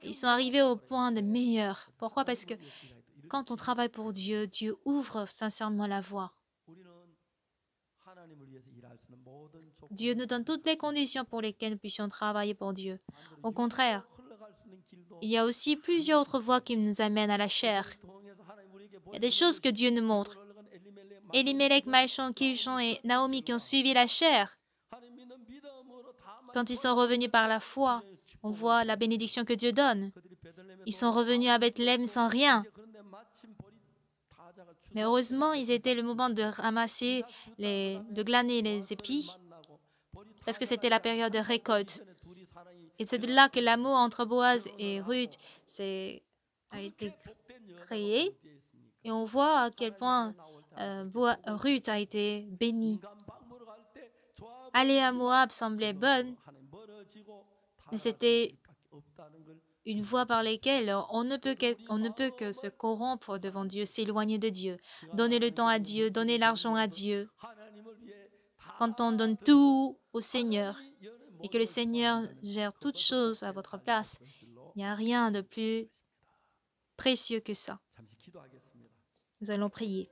Speaker 1: Ils sont arrivés au point de meilleur. Pourquoi Parce que quand on travaille pour Dieu, Dieu ouvre sincèrement la voie. Dieu nous donne toutes les conditions pour lesquelles nous puissions travailler pour Dieu. Au contraire, il y a aussi plusieurs autres voies qui nous amènent à la chair. Il y a des choses que Dieu nous montre. Elimelech, Maïchon, Kishon et Naomi qui ont suivi la chair, quand ils sont revenus par la foi, on voit la bénédiction que Dieu donne. Ils sont revenus à Bethléem sans rien. Mais heureusement, ils étaient le moment de ramasser, les, de glaner les épis parce que c'était la période de récolte. Et c'est de là que l'amour entre Boaz et Ruth a été créé. Et on voit à quel point euh, Ruth a été bénie. Aller à Moab semblait bonne, mais c'était une voie par laquelle on ne peut on ne peut que se corrompre devant Dieu, s'éloigner de Dieu, donner le temps à Dieu, donner l'argent à Dieu quand on donne tout au Seigneur et que le Seigneur gère toutes choses à votre place, il n'y a rien de plus précieux que ça. Nous allons prier.